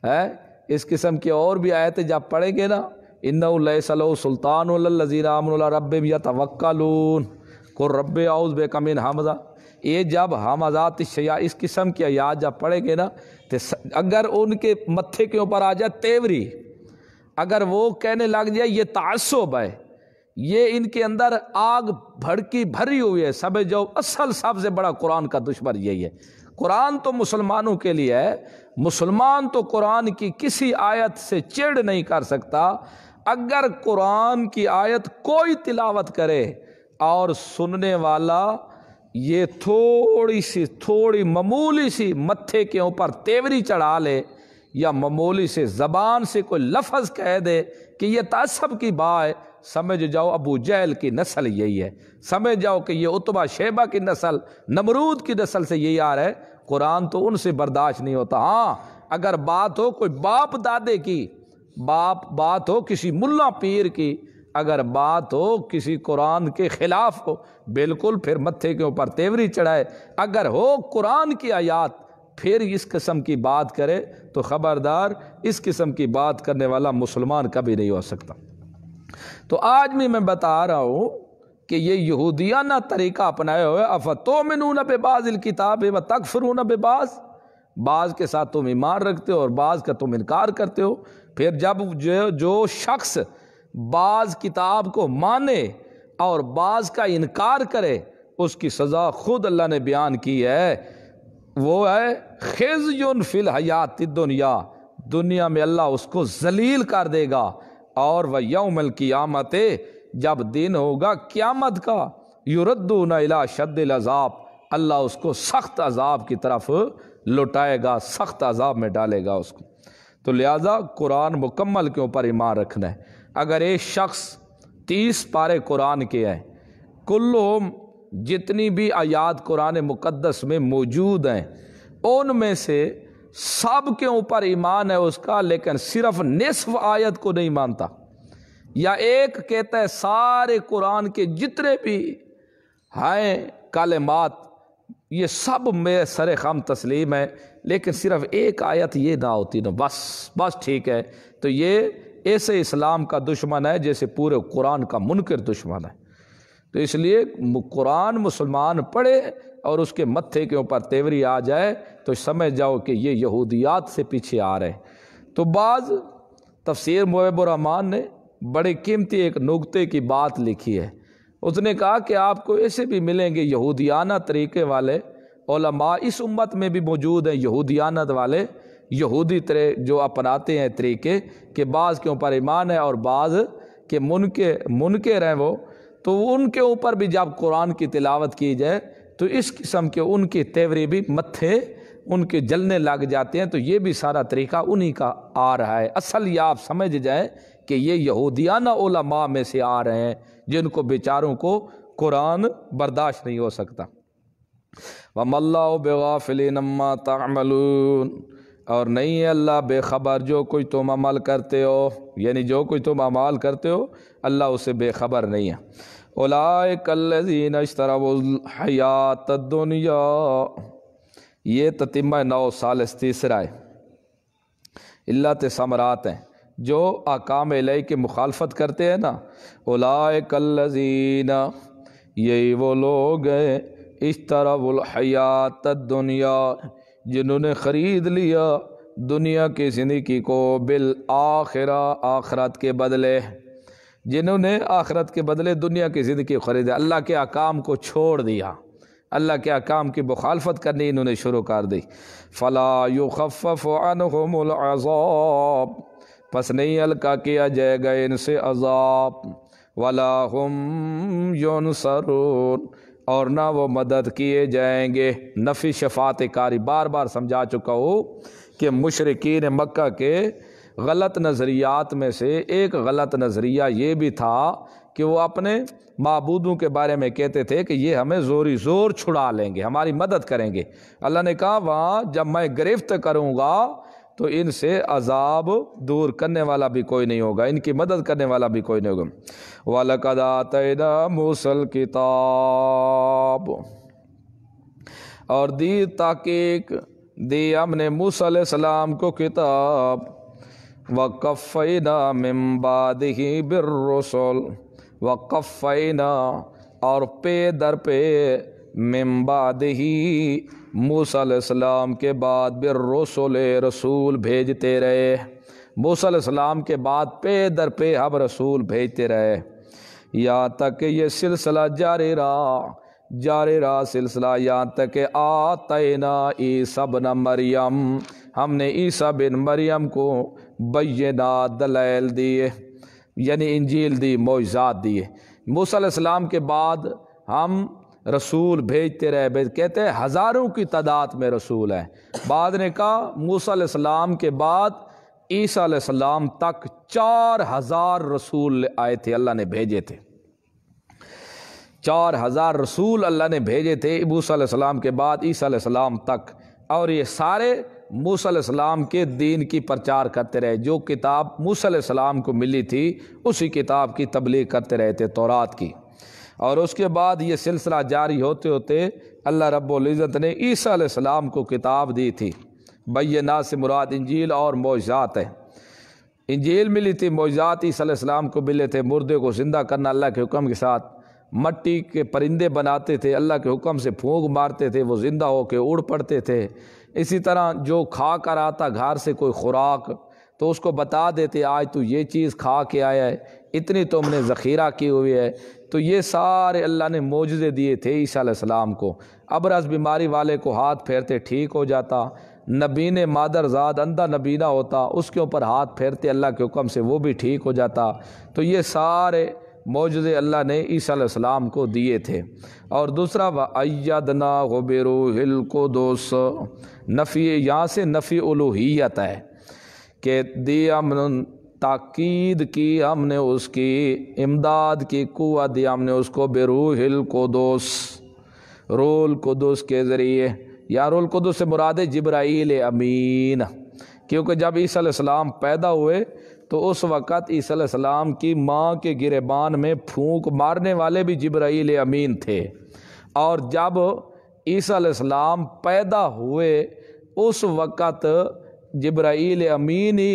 है इस किस्म के और भी आयतें जब पढ़ेंगे ना इन्नसलो सुल्तान लजीरामल रब या तवक्लून को रब आउज़ बेकमिन हमजा ये जब हमजात शया इस किस्म की आयात जब पढ़ेंगे ना तो अगर उनके मत्थे के ऊपर आ जाए तेवरी अगर वो कहने लग जाए ये तासुब है ये इनके अंदर आग भड़की भरी हुई है सब जो असल सबसे बड़ा कुरान का दुश्मन यही है कुरान तो मुसलमानों के लिए है मुसलमान तो कुरान की किसी आयत से चिड़ नहीं कर सकता अगर कुरान की आयत कोई तिलावत करे और सुनने वाला ये थोड़ी सी थोड़ी ममूली सी मत्थे के ऊपर तेवरी चढ़ा ले या ममूली से ज़बान से कोई लफज कह दे कि यह तसब तो की बात समझ जाओ अबू जैल की नस्ल यही है समझ जाओ कि ये उतबा शेबा की नस्ल नमरूद की नस्ल से यही आ रहा है कुरान तो उनसे बर्दाश्त नहीं होता हाँ अगर बात हो कोई बाप दादे की बाप बात हो किसी मुल्ला पीर की अगर बात हो किसी कुरान के ख़िलाफ़ हो बिल्कुल फिर मत्थे के ऊपर तेवरी चढ़ाए अगर हो कुरान की आयात फिर इस किस्म की बात करे तो ख़बरदार इस किस्म की बात करने वाला मुसलमान कभी नहीं हो सकता तो आज भी मैं बता रहा हूँ कि ये यहूदियाना तरीका अपनाए हुए अफतो मिनून बेबाज किताब व तकफरून बेबाज बाज़ के साथ तुम ईमान रखते हो और बाज़ का तुम इनकार करते हो फिर जब जो जो शख्स बाज़ किताब को माने और बाज का इनकार करे उसकी सज़ा खुद अल्लाह ने बयान की है वो है खिजयन फिल हयात दुनिया दुनिया में अल्लाह उसको जलील कर देगा और वह यौमल आमत जब दिन होगा क़्यामत का युरद्दून अला शद्दिल अजाब अल्लाह उसको सख्त अजाब की तरफ लुटाएगा सख्त अजाब में डालेगा उसको तो लिहाजा कुरान मुकम्मल के ऊपर ईमान रखना है अगर एक शख्स तीस पारे कुरान के हैं कुल्लुम जितनी भी आयात कुरान मुकद्दस में मौजूद हैं उनमें से सब के ऊपर ईमान है उसका लेकिन सिर्फ निसफ आयत को नहीं मानता या एक कहता है सारे कुरान के जितने भी हैं कालेमात ये सब में सर खम तस्लीम है लेकिन सिर्फ एक आयत ये ना होती ना बस बस ठीक है तो ये ऐसे इस्लाम का दुश्मन है जैसे पूरे कुरान का मुनकर दुश्मन है तो इसलिए कुरान मुसलमान पढ़े और उसके मत्थे के ऊपर तेवरी आ जाए तो समझ जाओ कि ये यहूदियात से पीछे आ रहे तो बाज़ तफसर मुबरहमान ने बड़े कीमती एक नुकते की बात लिखी है उसने कहा कि आपको ऐसे भी मिलेंगे यहूदियाना तरीके वाले इस उम्मत में भी मौजूद हैं यहूदियानत वाले यहूदी तरह जो अपनाते हैं तरीके के बाद के ऊपर ईमान है और बाज़ के मुनके मुनके रहें वो तो उनके ऊपर भी जब कुरान की तिलावत की जाए तो इस किस्म के उनके तेवरे भी मत्थे उनके जलने लग जाते हैं तो ये भी सारा तरीका उन्हीं का आ रहा है असल ये आप समझ जाएँ कि ये यहूदियाना माँ में से आ रहे हैं जिनको बेचारों को कुरान बर्दाश्त नहीं हो सकता वमल्ला बेवाफिल नम्मा तमलून और नहीं है अल्लाह बेखबर जो कुछ तुम अमल करते हो यानी जो कुछ तुम अमाल करते हो अल्लाह उसे बेखबर नहीं है ओलाए कल्लिन हयात दुनिया ये ततिम्बा नौ साल तीसरा है इल्लत समरात हैं जो आकाम लई की मुखालफत करते हैं ना ओलाए कल्लिन यही वो लोग हैं इस तरह हयात दुनिया जिन्होंने ख़रीद लिया दुनिया की ज़िंदगी को बिल आखिरा आखरत के बदले जिन्होंने आखरत के बदले दुनिया की ज़िंदगी ख़रीदा अल्लाह के अकाम को छोड़ दिया अल्लाह के अकाम की मुखालफत करनी इन्होंने शुरू कर दी फ़ला युखफ़ानज़ाब पस नहीं हल्का किया जाएगा इनसे अजाब वला हम यौन सरून और ना वो मदद किए जाएंगे नफ़ी शफात कारी बार बार समझा चुका हूँ कि मशरकिन मक्का के गलत नज़रियात में से एक गलत नज़रिया ये भी था कि वो अपने मबूदों के बारे में कहते थे कि ये हमें ज़ोरी ज़ोर छुड़ा लेंगे हमारी मदद करेंगे अल्लाह ने कहा वहाँ जब मैं गिरफ्त करूँगा तो इनसे अजाब दूर करने वाला भी कोई नहीं होगा इनकी मदद करने वाला भी कोई नहीं होगा तैदा मूसल किताब और दी ताकीक दी हमने मूसम को किताब ना मम्बाद ही बिरसल ना और पे दर पे ही मूसम के बाद बिर रसुल रसूल भेजते रहे मूसम के बाद पे दर पे हम रसूल भेजते रहे यहाँ तक ये सिलसिला जारी रहा जारी रहा सिलसिला यहाँ तक कि आतना सब न मरियम हमने ईसा बिन मरियम को बैना दलैल दिए यानी इंजील दी मोजात दिए मूसम के बाद हम रसूल भेजते रहे भेज कहते हैं हज़ारों की तादाद में रसूल हैं बाद ने कहा मूसम के बाद ईसा सलाम तक चार हज़ार रसूल आए थे अल्लाह ने भेजे थे चार हज़ार रसूल अल्लाह ने भेजे थे मूसम के बाद ईसा सलाम तक और ये सारे मूसम के दीन की प्रचार करते रहे जो किताब मूसम को मिली थी उसी किताब की तबलीग करते रहे थे तोरात की और उसके बाद ये सिलसिला जारी होते होते अल्लाह रब्ज़त ने ईसा सलाम को किताब दी थी बैना से मुराद इंजील और मोजात है इंजील मिली थी मोजात ईसीम को मिले थे मुर्दे को ज़िंदा करना अल्लाह के हुक्म के साथ मट्टी के परिंदे बनाते थे अल्लाह के हुक्म से फूंक मारते थे वो ज़िंदा होकर उड़ पड़ते थे इसी तरह जो खा कर आता घर से कोई खुराक तो उसको बता देते आज तू ये चीज़ खा के आया है इतनी तुमने ज़ख़ीरा की हुई है तो ये सारे अल्लाह ने मोजे दिए थे ईसीम सलाम को अबरस बीमारी वाले को हाथ फेरते ठीक हो जाता नबीन मादरजाद अंधा नबीना होता उसके ऊपर हाथ फेरते अल्लाह के हुक्म से वो भी ठीक हो जाता तो ये सारे मौजे अल्लाह ने ईसीम को दिए थे और दूसरा वैदना गबेरुहिल को दोस नफ़ी यहाँ से नफ़ी उलूहत है कि दिया ताकीद की हमने उसकी इमदाद की कुत दी हमने उसको बेरूहिल कोदोस रोल कुदस के ज़रिए या रोल कुदस से मुराद जब्राइल अमीन क्योंकि जब ईसीम पैदा हुए तो उस वक़्त ईसीम की माँ के गिरबान में फूंक मारने वाले भी जब्राइल अमीन थे और जब ईसीम पैदा हुए उस वक़्त जब्राइल अमीन ही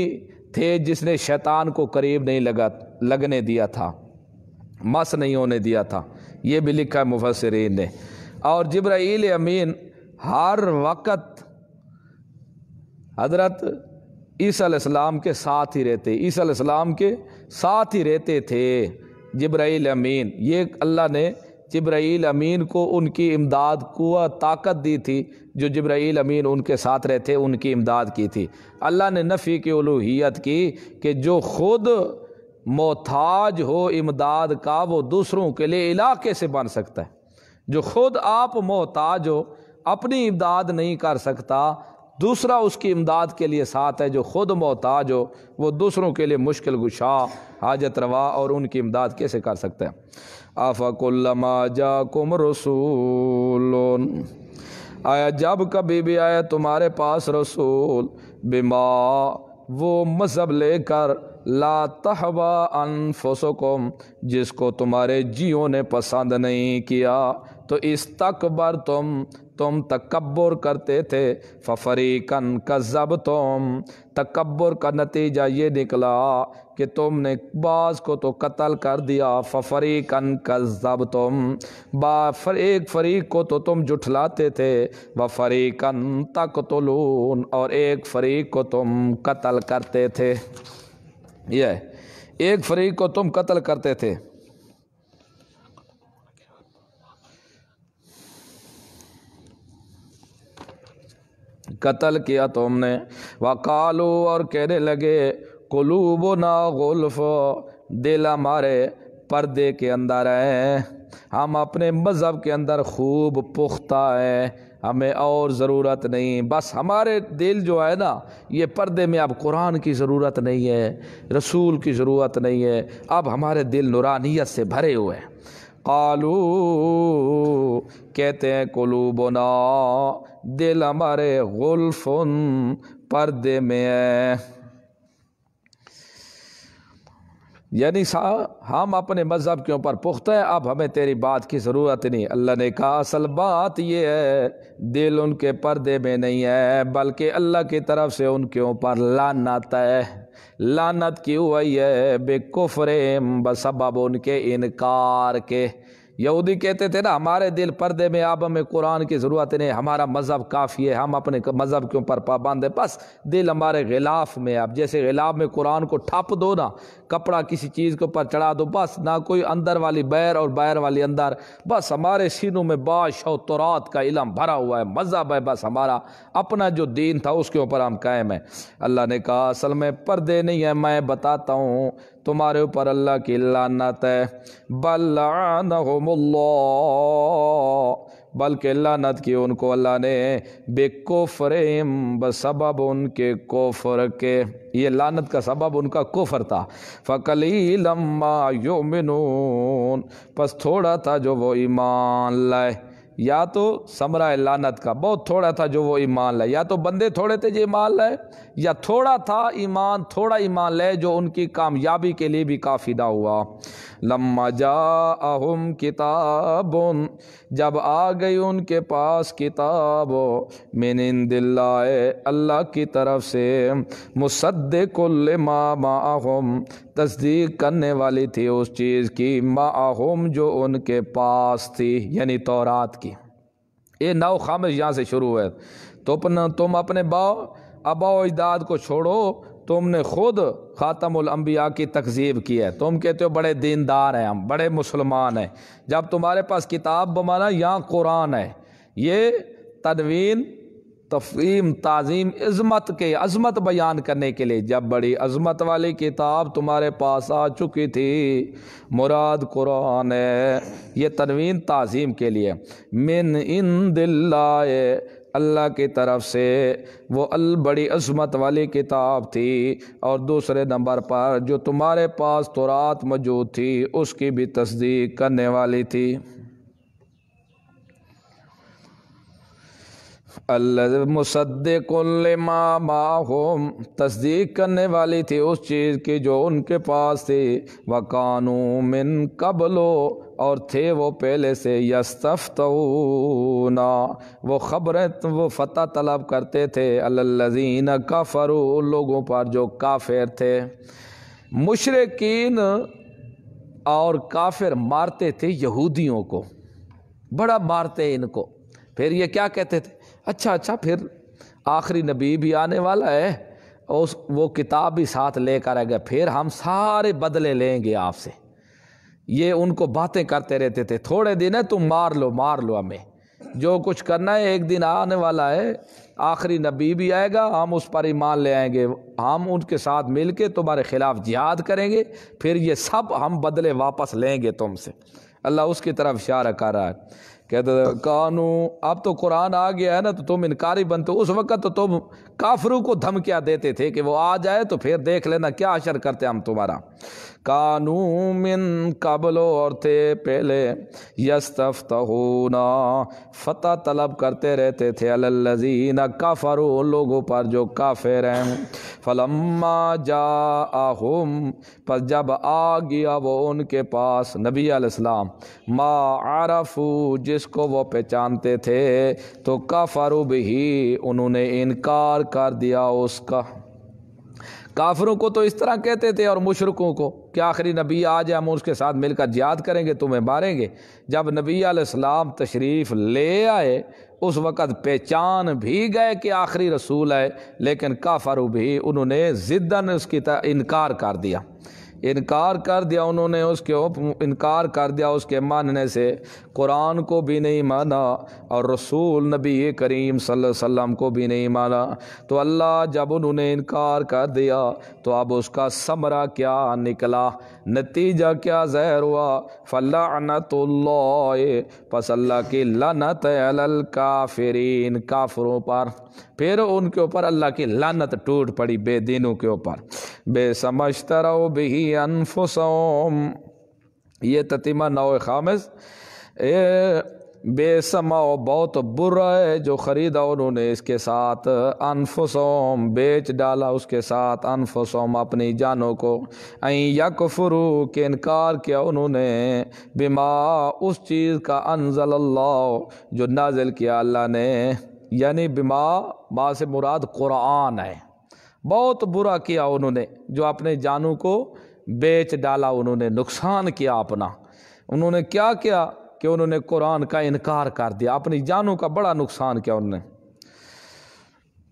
थे जिसने शैतान को करीब नहीं लगा लगने दिया था मस नहीं होने दिया था ये भी लिखा है मुफसरीन ने और जब्राइल अमीन हर वक्त हजरत ईसीम के साथ ही रहते ईसीम के साथ ही रहते थे जब्राइल अमीन ये अल्लाह ने जब्राइल अमीन को उनकी इमदाद को ताकत दी थी जो जब्राइल अमीन उनके साथ रहते उनकी इमदाद की थी अल्लाह ने नफ़ी की उलूहीत की कि जो खुद मोहताज हो इमदाद का वो दूसरों के लिए इलाके से बन सकता है जो खुद आप मोहताज हो अपनी इमदाद नहीं कर सकता दूसरा उसकी इमदाद के लिए साथ है जो खुद मोहताज हो वो दूसरों के लिए मुश्किल गुशा हाजत रवा और उनकी इमदाद कैसे कर सकते हैं आफ़कुल्लमा जा कुमर रसूल आया जब कभी भी आया तुम्हारे पास रसूल बिमा वो मज़हब लेकर ला तहवा अनफसकुम जिसको तुम्हारे जियो ने पसंद नहीं किया तो इस तकबर तुम तुम तकबर करते थे फफरी कन कज़ब तुम तकबर का नतीजा ये निकला कि तुमने बाज़ को तो कत्ल कर दिया फफरी कन कज़ब तुम बाफर एक फ़रीक को तो तुम जुठलाते थे व फ़री कन तक तो लून और एक फ़रीक को तुम कत्ल करते थे यह एक फ़रीक को तुम कत्ल करते थे कत्ल किया तुमने वकालो और कहने लगे कुलूबो ना गुल्फ दिल हमारे पर्दे के अंदर हैं हम अपने मज़हब के अंदर खूब पुख्ता है हमें और ज़रूरत नहीं बस हमारे दिल जो है ना ये पर्दे में अब कुरान की ज़रूरत नहीं है रसूल की ज़रूरत नहीं है अब हमारे दिल नुरानियत से भरे हुए हैं कालू कहते हैं कुलू बोना दिल हमारे गुलफुन पर्दे में है यानी सा हम अपने मज़हब के ऊपर पुख्त है अब हमें तेरी बात की ज़रूरत नहीं अल्लाह ने कहा असल बात यह है दिल उनके पर्दे में नहीं है बल्कि अल्लाह की तरफ से उनके ऊपर आता है लानत की हुई है बेकुफरेम बसबब उनके इनकार के यहूदी कहते थे ना हमारे दिल पर्दे में अब हमें कुरान की ज़रूरत नहीं हमारा मज़हब काफ़ी है हम अपने मज़हब के ऊपर पाबंद है बस दिल हमारे गिलाफ में अब जैसे गिलाफ में कुरान को ठप दो ना कपड़ा किसी चीज़ के ऊपर चढ़ा दो बस ना कोई अंदर वाली बैर और बैर वाली अंदर बस हमारे सीनों में बाश और तौरात का इलम भरा हुआ है मज़हब है बस हमारा अपना जो दीन था उसके ऊपर हम कायम है अल्लाह ने कहा असल में पर्दे नहीं है मैं बताता हूँ तुम्हारे ऊपर अल्लाह की लानत है बल्ला बल्कि अल्लाह नद की उनको अल्लाह ने बेकोफ़रम बसबब उनके कोफ़र के ये लानत का सबब उनका कुफ़र था फ़कली लम्मा योमिनून बस थोड़ा था जो वो ईमान लाए या तो समरा लानत का बहुत थोड़ा था जो वो ईमान लाए या तो बंदे थोड़े थे जो ईमान लाए या थोड़ा था ईमान थोड़ा ईमान ले जो उनकी कामयाबी के लिए भी काफिदा हुआ लम्मा जा अहम किताब जब आ गई उनके पास किताब मैन दिल्लाए अल्लाह की तरफ से मुसद माहम तस्दीक करने वाली थी उस चीज़ की माहम जो उनके पास थी यानी तोरात की ये नौ खामिश यहाँ से शुरू हुए तो अपना तुम अपने बाओ अबा अजदाद को छोड़ो तुमने खुद ख़ातमबिया की तकजीब की है तुम कहते हो बड़े दीनदार हैं हम बड़े मुसलमान हैं जब तुम्हारे पास किताब बमाना यहाँ कुरान है ये तनवीन तफीम तज़ीम अज़मत के अज़मत बयान करने के लिए जब बड़ी अज़मत वाली किताब तुम्हारे पास आ चुकी थी मुराद कुरान है ये तनवीन तज़ीम के लिए मिन इन दिल्लाए अल्लाह की तरफ से वो अल बड़ी अजमत वाली किताब थी और दूसरे नंबर पर जो तुम्हारे पास तो रात मौजूद थी उसकी भी तस्दीक करने वाली थी माहम तस्दीक करने वाली थी उस चीज़ की जो उनके पास थी वकानू मिन कबलो और थे वो पहले से यस्तफ़तना वो ख़बरें तो वो फ़तह तलब करते थे अल्लज़ीन काफ़रू उन लोगों पर जो काफिर थे मुशरकिन और काफिर मारते थे यहूदियों को बड़ा मारते इनको फिर ये क्या कहते थे अच्छा अच्छा फिर आखिरी नबी भी आने वाला है उस वो किताब भी साथ लेकर आ गया फिर हम सारे बदले लेंगे आपसे ये उनको बातें करते रहते थे थोड़े दिन है तुम मार लो मार लो हमें जो कुछ करना है एक दिन आने वाला है आखिरी नबी भी आएगा हम उस पर ईमान ले आएंगे हम उनके साथ मिल के तुम्हारे ख़िलाफ़ जिहाद करेंगे फिर ये सब हम बदले वापस लेंगे तुमसे अल्लाह उसकी तरफ इशारा कर रहा है कहते कानू अब तो कुरान आ गया है ना तो तुम इनकारी बनते उस वक़्त तो तुम काफरू को धमकियाँ देते थे कि वो आ जाए तो फिर देख लेना क्या असर करते हम तुम्हारा कानू मिन कबलो और थे पहले यस्तफ़तहूना फ़तह तलब करते रहते थे अल्लजीन काफ़रू उन लोगों पर जो काफ़िर हैं फलम्मा जा आहुम पर जब आ गया वो उनके पास नबी अलैहिस्सलाम मा आरफू जिसको वो पहचानते थे तो काफ़रू भी उन्होंने इनकार कर दिया उसका काफ़रों को तो इस तरह कहते थे और मुशरकों को कि आखिरी नबी आ जाए हम उसके साथ मिलकर जियाद करेंगे तुम्हें मारेंगे जब नबी आसलाम तशरीफ़ ले आए उस वक़्त पहचान भी गए कि आखिरी रसूल है लेकिन काफरू भी उन्होंने ज़िद्दन उसकी इनकार कर दिया इनकार कर दिया उन्होंने उसके उप इनकार कर दिया उसके मानने से कुरान को भी नहीं माना और रसूल नबी करीम सल्लल्लाहु अलैहि वसल्लम को भी नहीं माना तो अल्लाह जब उन्होंने इनकार कर दिया तो अब उसका समरा क्या निकला नतीजा क्या जहर हुआ फल्ला पस की लानत अल काफरीन काफरों पर फिर उनके ऊपर अल्लाह की लानत टूट पड़ी बेदीनों के ऊपर बेसमझ रहो बही अनफुसोम ये ततिमा नौ खामिश ए बेसमा बहुत बुरा है जो ख़रीदा उन्होंने इसके साथ अनफसोम बेच डाला उसके साथ अनफसोम अपनी जानों को यक फ्रू के इनकार किया उन्होंने बिमा उस चीज़ का अनजल अल्लाह जो नाजिल किया अल्लाह ने यानी बिमा माँ से मुराद कुरान है बहुत बुरा किया उन्होंने जो अपने जानों को बेच डाला उन्होंने नुकसान किया अपना उन्होंने क्या किया कि उन्होंने कुरान का इनकार कर दिया अपनी जानों का बड़ा नुकसान किया उन्होंने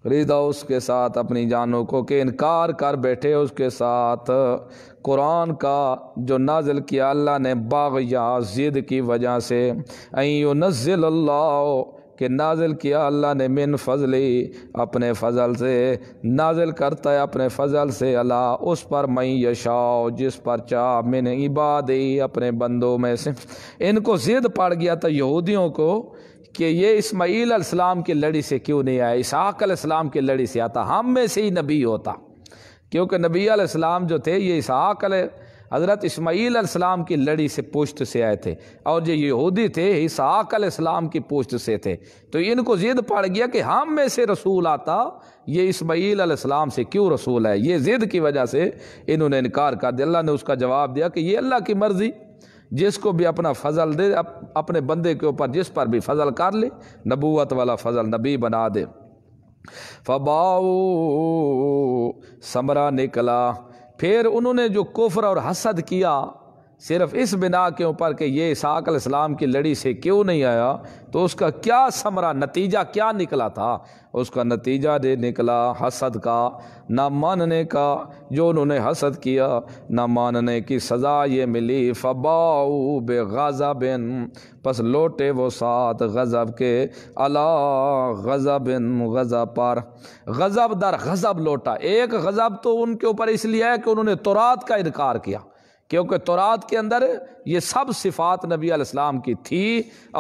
खरीदा उसके साथ अपनी जानों को कि इनकार कर बैठे उसके साथ कुरान का जो नाजिल किया अल्लाह ने बाग या जिद की वजह से अँ नज़ल कि नाजिल किया अल्लाह ने मिन फजली अपने फजल से नाजिल करता है अपने फजल से अला उस पर मई यशाओ जिस पर चाह मिन इबादी अपने बंदों में से इनको ज़िद पड़ गया था यहूदियों को कि ये इसमाईल इस्लाम की लड़ी से क्यों नहीं आया इसहाक इस्लाम की लड़ी से आता हम में से ही नबी होता क्योंकि नबी आलाम जो थे ये इसहाक हज़रत इसमाईल अलैहिस्सलाम की लड़ी से पुश्त से आए थे और जो यहूदी थे इसाक अलैहिस्सलाम की पुश्त से थे तो इनको ज़िद पड़ गया कि हम में से रसूल आता ये इसमाईल अलैहिस्सलाम से क्यों रसूल है ये ज़िद की वजह से इन्होंने इनकार कर दिया अल्लाह ने उसका जवाब दिया कि ये अल्लाह की मर्ज़ी जिसको भी अपना फजल दे अप, अपने बंदे के ऊपर जिस पर भी फजल कर ले नबूत वाला फजल नबी बना दे फबाओ समरा निकला फिर उन्होंने जो कुफर और हसद किया सिर्फ इस बिना के ऊपर कि ये इसाक इस्लाम की लड़ी से क्यों नहीं आया तो उसका क्या समरा नतीजा क्या निकला था उसका नतीजा दे निकला हसद का ना मानने का जो उन्होंने हसद किया ना मानने की सज़ा ये मिली फ़बाऊ बे बिन बस लोटे वो सात गज़ब के अला गज़बिन गज़ब पर गज़ब दर गज़ब लोटा एक गज़ब तो उनके ऊपर इसलिए है कि उन्होंने तुरात का इनकार किया क्योंकि तौरात के अंदर ये सब सिफ़ात नबी अलैहिस्सलाम की थी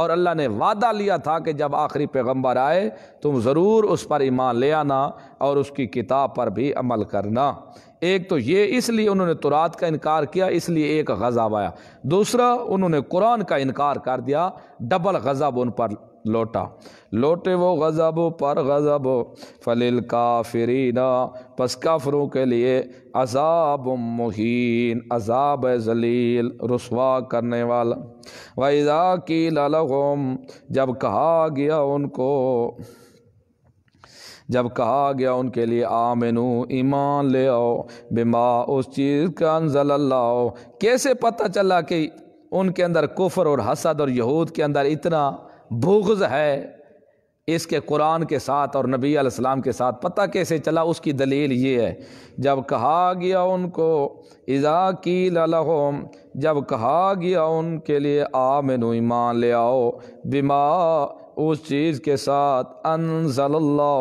और अल्लाह ने वादा लिया था कि जब आखिरी पैगंबर आए तुम ज़रूर उस पर ईमान ले आना और उसकी किताब पर भी अमल करना एक तो ये इसलिए उन्होंने तुरात का इनकार किया इसलिए एक गज़ब आया दूसरा उन्होंने कुरान का इनकार कर दिया डबल गज़ब उन पर लोटा लोटे वो गज़ब पर गज़ब फलिल काफरीना पस काफरों के लिए अजाब मुहीन अजाब जलील रसवा करने वाला वैज़ा की ललगम जब कहा गया उनको जब कहा गया उनके लिए आमिनू ईमान ले आओ बिमा उस चीज़ का अनजल लाओ कैसे पता चला कि उनके अंदर कुफर और हसद और यहूद के अंदर इतना बुग्ज़ है इसके कुरान के साथ और नबी आसमाम के साथ पता कैसे चला उसकी दलील ये है जब कहा गया उनको इज़ा की लहोम जब कहा गया उनके लिए आ मेनू ईमान ले आओ बीमा उस चीज़ के साथ अनजल्ला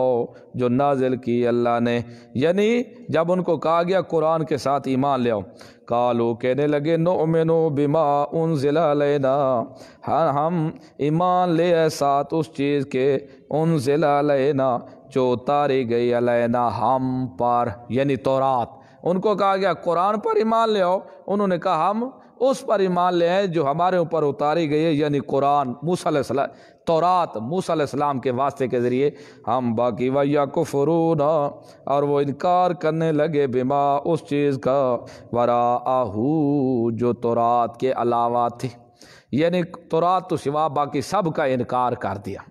जो नाजिल की अल्लाह ने यानी जब उनको कहा गया कुरान के साथ ईमान ले आओ कालू कहने लगे नो मिनो बिमा उन ज़िला लेना हाँ हम ईमान ले साथ उस चीज़ के उन ज़िला लेना जो उतारी गई अलैना हम पर यानी तोरात उनको कहा गया कुरान पर ईमान ले आओ उन्होंने कहा हम उस पर ईमान ले आए जो हमारे ऊपर उतारी गई है यानी कुरान मूसा तौरात मूसम के वास्ते के ज़रिए हम बाकी वैया को फरूना और वो इनकार करने लगे बिमा उस चीज़ का वरा आहू जो तौरात के अलावा थी यानी तौरात तो सिवा बाकी सब का इनकार कर दिया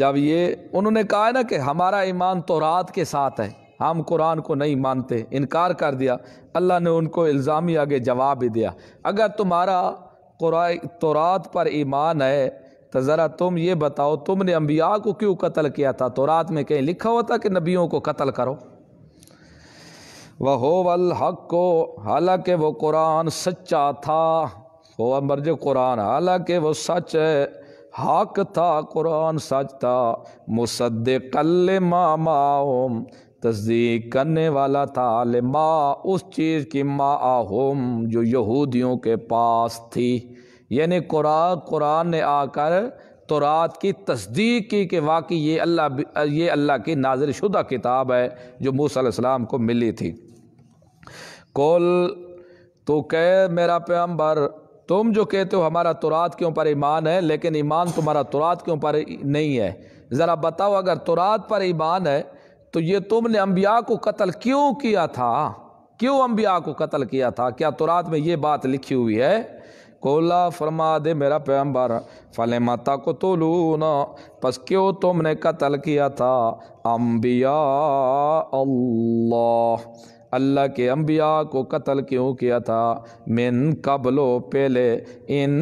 जब ये उन्होंने कहा है ना कि हमारा ईमान तौरात के साथ है हम कुरान को नहीं मानते इनकार कर दिया अल्लाह ने उनको इल्ज़ामी आगे जवाब भी दिया अगर तुम्हारा तौरात पर ईमान है तो ज़रा तुम ये बताओ तुमने अम्बिया को क्यों कत्ल किया था तो रात में कहीं लिखा हुआ था कि नबियों को कत्ल करो वह हो वल हक को हालांकि वो कुरान सच्चा था अमर जो कुरान हालांकि वो सच है हक था कुरान सच था मुसद कल माओम तस्दीक करने वाला था ले माँ उस चीज़ की माँ आहोम जो यहूदियों के पास थी यानी कुरान कुरान ने आकर तोरात की तस्दीक की कि वाकई ये अल्लाह ये अल्लाह की नाजिल शुदा किताब है जो मूसम को मिली थी कौल तो कह मेरा पैम्बर तुम जो कहते हो हमारा तुरात के ऊपर ईमान है लेकिन ईमान तुम्हारा तुरात के ऊपर नहीं है ज़रा बताओ अगर तुरात पर ईमान है तो ये तुमने अम्बिया को कत्ल क्यों किया था क्यों अम्बिया को कत्ल किया था क्या तुरात में ये बात लिखी हुई है कोला फरमा दे मेरा पैम्बर फले माता को तो लूना बस क्यों तुमने कत्ल किया था अम्बिया अल्लाह अल्लाह के अम्बिया को कत्ल क्यों किया था मिन कबलो पहले इन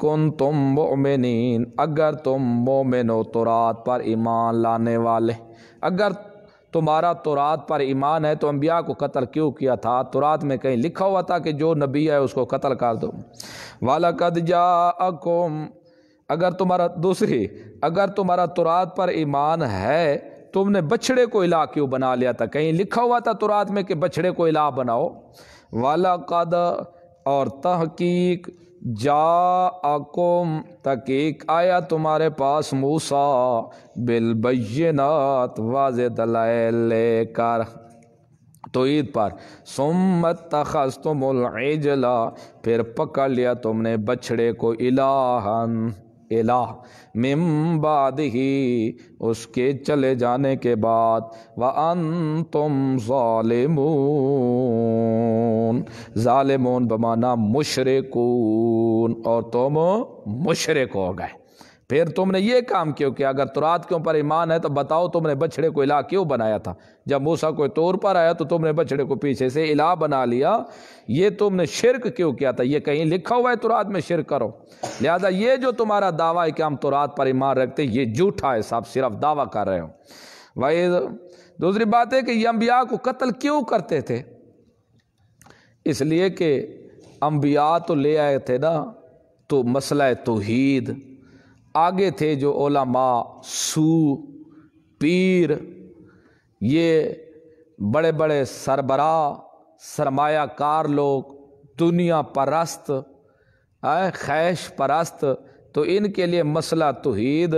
कुन तुम मोमिन अगर तुम मोमिन हो तो रात पर ईमान लाने वाले अगर तुम्हारा तुरात पर ईमान है तो अम्बिया को कतल क्यों किया था तुरात में कहीं लिखा हुआ था कि जो नबी है उसको कतल कर दो वाला कद जा अगर तुम्हारा दूसरी अगर तुम्हारा तुरात पर ईमान है तुमने बछड़े को इला क्यों बना लिया था कहीं लिखा हुआ था तुरात में कि बछड़े को इला बनाओ वाला कद और तहकीक जा अकुम तकीक आया तुम्हारे पास मूसा बैनात वाज दलाल लेकर तो ईद पर सुमत तखस तुम फिर पकड़ लिया तुमने बछड़े को इलाहन एला मिम्बाद ही उसके चले जाने के बाद व अन तुम ालमून ालमून बमाना मुशरकून और तुम मुशरक हो गए फिर तुमने ये काम क्यों किया अगर तुरात के ऊपर ईमान है तो बताओ तुमने बछड़े को इला क्यों बनाया था जब मूसा कोई तौर पर आया तो तुमने बछड़े को पीछे से इला बना लिया ये तुमने शिरक क्यों किया था ये कहीं लिखा हुआ है तुरात में शिरक करो लिहाजा ये जो तुम्हारा दावा है कि हम तुरात पर ईमान रखते ये झूठा है साहब सिर्फ दावा कर रहे हो वही दूसरी बात है कि यम्बिया को कत्ल क्यों करते थे इसलिए कि अम्बिया तो ले आए थे ना तो मसला तोहीद आगे थे जो ओला माँ सू पीर ये बड़े बड़े सरबरा सरमायाकार लोग दुनिया परस्त खैश परस्त तो इनके लिए मसला तोहीद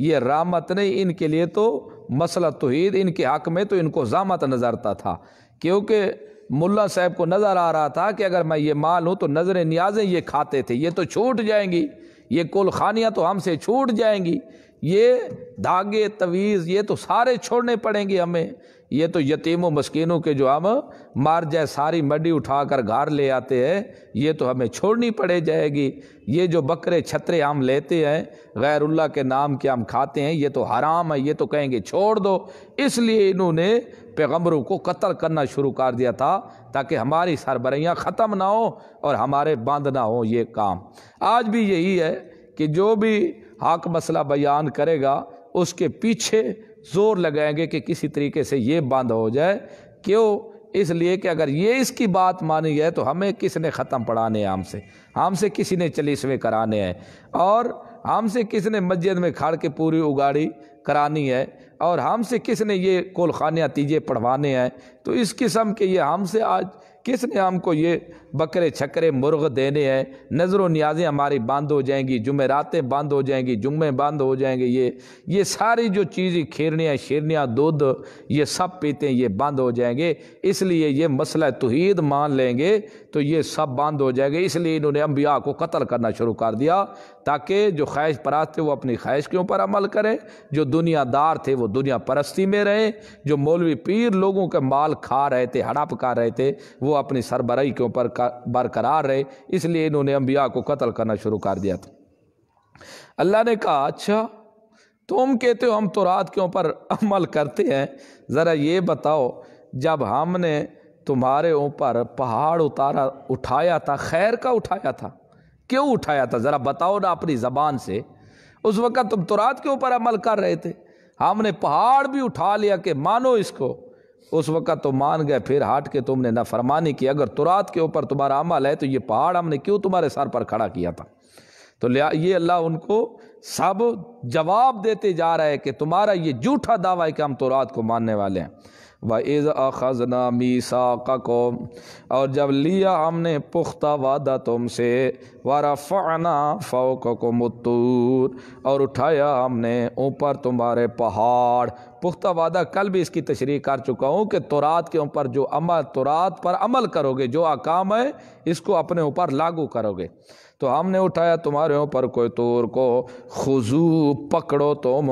ये रामत नहीं इनके लिए तो मसला तोहीद इनके हक में तो इनको जामत नज़रता था क्योंकि मुल्ला साहब को नज़र आ रहा था कि अगर मैं ये माल हूँ तो नज़र न्याजें ये खाते थे ये तो छूट जाएंगी ये कुल खानियाँ तो हमसे छूट जाएंगी ये धागे तवीज़ ये तो सारे छोड़ने पड़ेंगे हमें ये तो यतीमों मस्किनों के जो हम मार जाए सारी मडी उठा कर घर ले आते हैं ये तो हमें छोड़नी पड़े जाएगी ये जो बकरे छतरे हम लेते हैं गैरुल्ला के नाम के हम खाते हैं ये तो हराम है ये तो कहेंगे छोड़ दो इसलिए इन्होंने पैगम्बरों को कत्ल करना शुरू कर दिया था ताकि हमारी सरबरियाँ ख़त्म ना हो और हमारे बंद ना हो ये काम आज भी यही है कि जो भी हक मसला बयान करेगा उसके पीछे ज़ोर लगाएंगे कि किसी तरीके से ये बंद हो जाए क्यों इसलिए कि अगर ये इसकी बात मानी जाए तो हमें किसने ख़त्म पढ़ाने हैं हमसे हमसे किसी ने चलीसवें कराने हैं और हमसे किसने मस्जिद में खाड़ के पूरी उगाड़ी करानी है और हमसे किसने ये कोलखाने तीजे पढ़वाने हैं तो इस किस्म के ये हमसे आज किसने हमको ये बकरे छकरे मुर्ग देने हैं नज़र व न्याजें हमारी बंद हो जाएंगी जुमेरातें बंद हो जाएंगी जुम्मे बंद हो जाएंगे ये ये सारी जो चीज़ें खीरनियाँ शेरनियाँ दूध ये सब पीते हैं ये बंद हो जाएंगे इसलिए ये मसला तोहद मान लेंगे तो ये सब बंद हो जाएगा इसलिए इन्होंने अम्बिया को कत्ल करना शुरू कर दिया ताकि जो ख्वाहिश परस्त थे वो अपनी ख्वाहिश के ऊपर अमल करें जो दुनियादार थे वो दुनिया परस्ती में रहें जो मौलवी पीर लोगों के माल खा रहे थे हड़प खा रहे थे वो अपनी सरबराही के ऊपर बरकरार रहे इसलिए इन्होंने अम्बिया को कत्ल करना शुरू कर दिया था अल्लाह ने कहा अच्छा तुम कहते हो हम तो रात के ऊपर अमल करते हैं ज़रा ये बताओ जब हमने तुम्हारे ऊपर पहाड़ उतारा उठाया था खैर का उठाया था क्यों उठाया था ज़रा बताओ ना अपनी ज़बान से उस वक़्त तुम तुरात के ऊपर अमल कर रहे थे हमने पहाड़ भी उठा लिया कि मानो इसको उस वक़्त तो मान गए फिर हाट के तुमने फरमानी की अगर तुरात के ऊपर तुम्हारा अमल है तो ये पहाड़ हमने क्यों तुम्हारे सर पर खड़ा किया था तो ये अल्लाह उनको सब जवाब देते जा रहा है कि तुम्हारा ये झूठा दावा है कि हम तुरात को मानने वाले हैं व इज़ अखजना मीसा कौम और जब लिया हमने पुख्ता वादा तुमसे व रफ़ाना फ़ोक को मतूर और उठाया हमने ऊपर तुम्हारे पहाड़ पुख्ता वादा कल भी इसकी तशरी कर चुका हूँ कि तोरात के ऊपर जो अमल तोरात पर अमल करोगे जो अकाम है इसको अपने ऊपर लागू करोगे तो हमने उठाया तुम्हारे ऊपर कोई तोर को खुजू पकड़ो तुम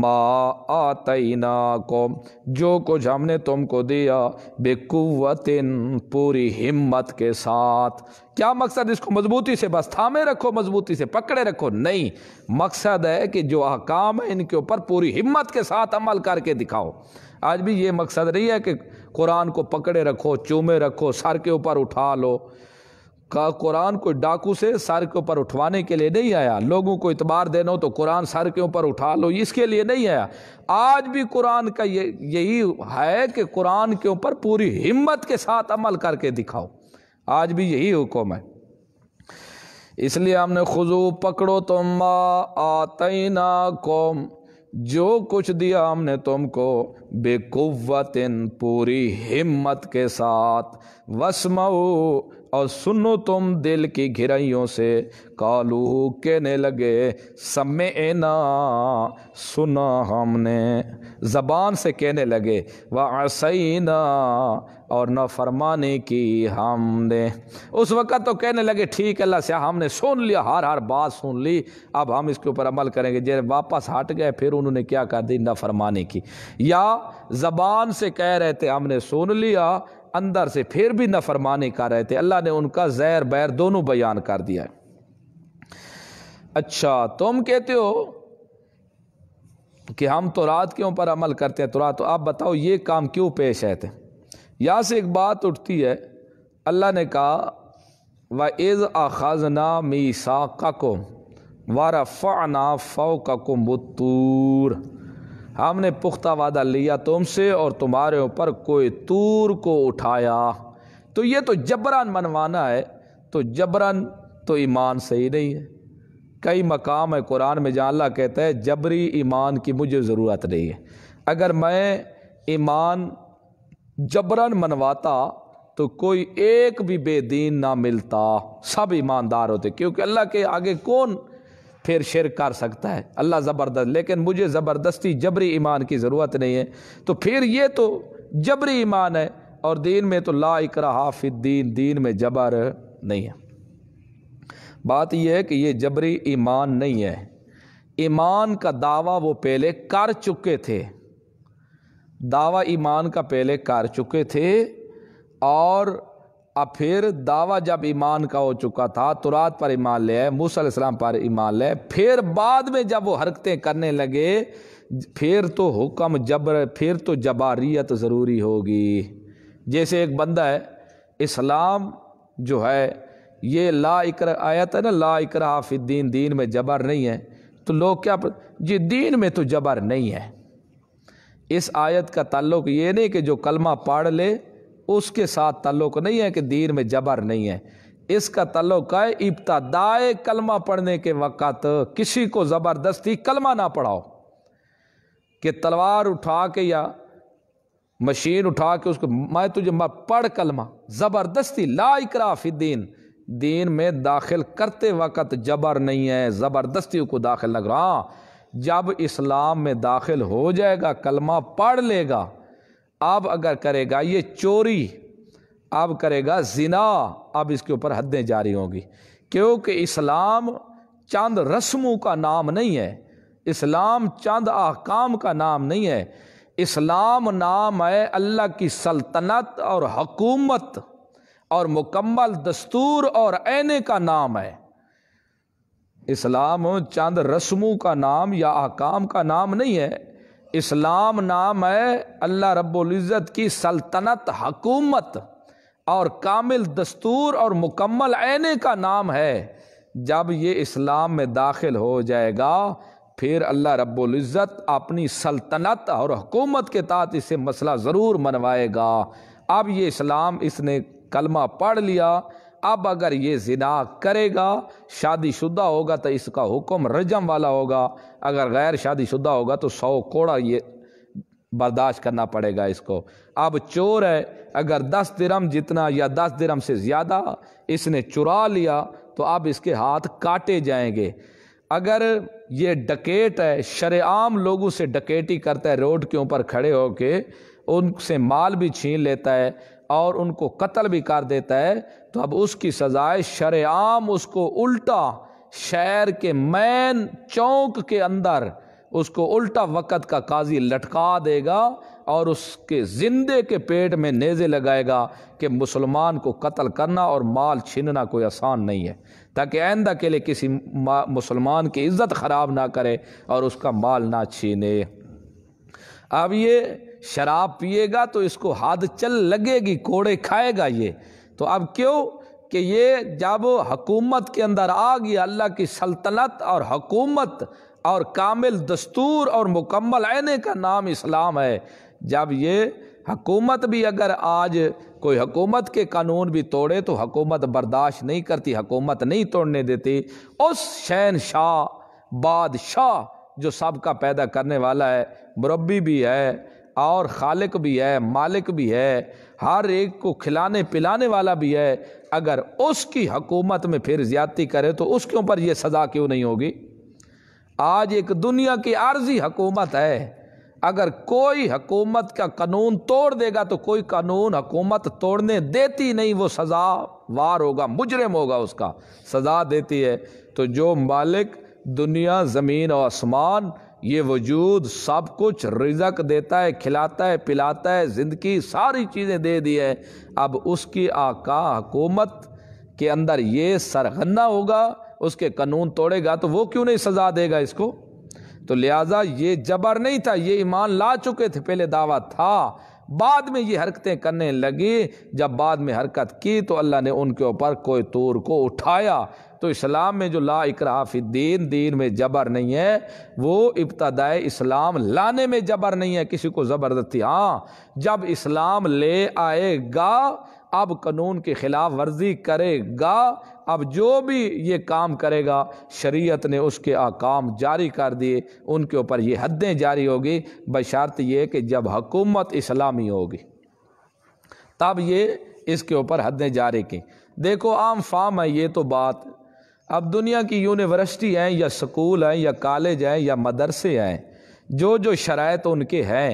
मा आतना को जो कुछ हमने तुमको दिया बेकुवतिन पूरी हिम्मत के साथ क्या मकसद इसको मजबूती से बस थामे रखो मजबूती से पकड़े रखो नहीं मकसद है कि जो अहकाम है इनके ऊपर पूरी हिम्मत के साथ अमल करके दिखाओ आज भी ये मकसद रही है कि कुरान को पकड़े रखो चूमे रखो सर के ऊपर उठा लो का कुरान कोई डाकू से सर के ऊपर उठवाने के लिए नहीं आया लोगों को इतबार देना हो तो कुरान सर के ऊपर उठा लो इसके लिए नहीं आया आज भी कुरान का ये यही है कि कुरान के ऊपर पूरी हिम्मत के साथ अमल करके दिखाओ आज भी यही हुक्म है इसलिए हमने खुजू पकड़ो तुम आते ना कौम जो कुछ दिया हमने तुमको इन पूरी हिम्मत के साथ वसमऊ और सुनो तुम दिल की घिराइयों से कालू कहने लगे समय ना सुना हमने ज़बान से कहने लगे वह असैना और न फरमाने की हमने उस वक़्त तो कहने लगे ठीक है अल्लाह से हमने सुन लिया हर हर बात सुन ली अब हम इसके ऊपर अमल करेंगे जब वापस हट गए फिर उन्होंने क्या कर दी न फरमाने की या ज़बान से कह रहे थे हमने सुन लिया अंदर से फिर भी नफरमानी कर रहे थे अल्लाह ने उनका जैर बैर दोनों बयान कर दिया है अच्छा तुम कहते हो कि हम तो रात के ऊपर अमल करते हैं तो रात तो आप बताओ ये काम क्यों पेश आए थे यहां से एक बात उठती है अल्लाह ने कहा व इज़ खजना मी सा ककुम वारफ़ाना फ़ो ककुम हमने पुख्ता वादा लिया तुमसे और तुम्हारे ऊपर कोई तूर को उठाया तो ये तो जबरन मनवाना है तो जबरन तो ईमान सही नहीं है कई मकाम है कुरान में जहाँ अल्लाह कहता है जबरी ईमान की मुझे ज़रूरत नहीं है अगर मैं ईमान जबरन मनवाता तो कोई एक भी बेदीन ना मिलता सब ईमानदार होते क्योंकि अल्लाह के आगे कौन फिर शेर कर सकता है अल्लाह ज़बरदस्त लेकिन मुझे ज़बरदस्ती जबरी ईमान की ज़रूरत नहीं है तो फिर ये तो जबरी ईमान है और दीन में तो ला हाफिद दीन दीन में जबर नहीं है बात यह है कि ये जबरी ईमान नहीं है ईमान का दावा वो पहले कर चुके थे दावा ईमान का पहले कर चुके थे और अब फिर दावा जब ईमान का हो चुका था तुरात तो पर ईमान ले मूसम पर ईमान ले फिर बाद में जब वो हरकतें करने लगे फिर तो हुक्म जबर फिर तो जबारियत ज़रूरी होगी जैसे एक बंदा है इस्लाम जो है ये ला इकर आयत है ना ला इकर हाफिद्दीन दीन में जबर नहीं है तो लोग क्या पर... जी दीन में तो जबर नहीं है इस आयत का ताल्लुक ये नहीं कि जो कलमा पाड़ ले उसके साथ तल्लुक नहीं है कि दीन में जबर नहीं है इसका तल्लुक है इब्तदाए कलमा पढ़ने के वक़्त किसी को ज़बरदस्ती कलमा ना पढ़ाओ कि तलवार उठा के या मशीन उठा के उसको मैं तुझे मैं पढ़ कलमा ज़बरदस्ती ला दीन दीन में दाखिल करते वक़्त जबर नहीं है ज़बरदस्ती को दाखिल लग रहा जब इस्लाम में दाखिल हो जाएगा कलमा पढ़ लेगा अब अगर करेगा ये चोरी अब करेगा जिना अब इसके ऊपर हदें जारी होंगी क्योंकि इस्लाम चंद रस्मों का नाम नहीं है इस्लाम चंद अहकाम का नाम नहीं है इस्लाम नाम है अल्लाह की सल्तनत और हकूमत और मुकम्मल दस्तूर और ऐने का नाम है इस्लाम चंद रस्मों का नाम या अहकाम का नाम नहीं है इस्लाम नाम है अल्लाह रबुल्ज़त की सल्तनत हकूमत और कामिल दस्तूर और मुकम्मल आने का नाम है जब ये इस्लाम में दाखिल हो जाएगा फिर अल्लाह रब्ज़त अपनी सल्तनत और हकूमत के तहत इसे मसला ज़रूर मनवाएगा अब ये इस्लाम इसने कलमा पढ़ लिया अब अगर ये ज़िना करेगा शादीशुदा होगा तो इसका हुक्म रजम वाला होगा अगर गैर शादीशुदा होगा तो सौ कोड़ा ये बर्दाश्त करना पड़ेगा इसको अब चोर है अगर दस दिरम जितना या दस दिरम से ज़्यादा इसने चुरा लिया तो अब इसके हाथ काटे जाएंगे अगर ये डकेट है शरेआम लोगों से डकेटी करता है रोड के ऊपर खड़े होके उनसे माल भी छीन लेता है और उनको कत्ल भी कर देता है तो अब उसकी सजाए शरेआम उसको उल्टा शहर के मैन चौक के अंदर उसको उल्टा वक़्त का काजी लटका देगा और उसके ज़िंदे के पेट में नेज़े लगाएगा कि मुसलमान को कत्ल करना और माल छीनना कोई आसान नहीं है ताकि आइंदा के लिए किसी मुसलमान की इज़्ज़त ख़राब ना करे और उसका माल ना छीने अब ये शराब पिएगा तो इसको हाथ चल लगेगी कोड़े खाएगा ये तो अब क्यों कि ये जब हकूमत के अंदर आ गई अल्लाह की सल्तनत और हकूमत और कामिल दस्तूर और मुकम्मल आने का नाम इस्लाम है जब ये हकूमत भी अगर आज कोई हकूमत के कानून भी तोड़े तो हकूमत बर्दाश्त नहीं करती हकूमत नहीं तोड़ने देती उस शहन शाह बादशाह जो सबका पैदा करने वाला है मुरबी भी है और खालिक भी है मालिक भी है हर एक को खिलाने पिलाने वाला भी है अगर उसकी हकूमत में फिर ज़्यादती करे तो उसके ऊपर ये सज़ा क्यों नहीं होगी आज एक दुनिया की आर्जी हकूमत है अगर कोई हकूमत का कानून तोड़ देगा तो कोई कानून हकूमत तोड़ने देती नहीं वो सज़ा वार होगा मुजरम होगा उसका सज़ा देती है तो जो मालिक दुनिया ज़मीन और आसमान ये वजूद सब कुछ रिजक देता है खिलाता है पिलाता है ज़िंदगी सारी चीज़ें दे दी है अब उसकी आका हकूमत के अंदर ये सरगन्ना होगा उसके कानून तोड़ेगा तो वो क्यों नहीं सज़ा देगा इसको तो लिहाजा ये जबर नहीं था ये ईमान ला चुके थे पहले दावा था बाद में ये हरकतें करने लगी जब बाद में हरकत की तो अल्लाह ने उनके ऊपर कोई तूर को उठाया तो इस्लाम में जो ला इकराफीन दीन में जबर नहीं है वो इब्तदाय इस्लाम लाने में जबर नहीं है किसी को ज़बरदस्ती हाँ जब इस्लाम ले आएगा अब कानून के ख़िलाफ़ वर्जी करेगा अब जो भी ये काम करेगा शरीयत ने उसके आकाम जारी कर दिए उनके ऊपर ये हदें जारी होगी बशर्त ये कि जब हकूमत इस्लामी होगी तब ये इसके ऊपर हदें जारी की देखो आम फाम है ये तो बात अब दुनिया की यूनिवर्सिटी हैं या स्कूल हैं या कॉलेज हैं या मदरसे हैं जो जो शरात उनके हैं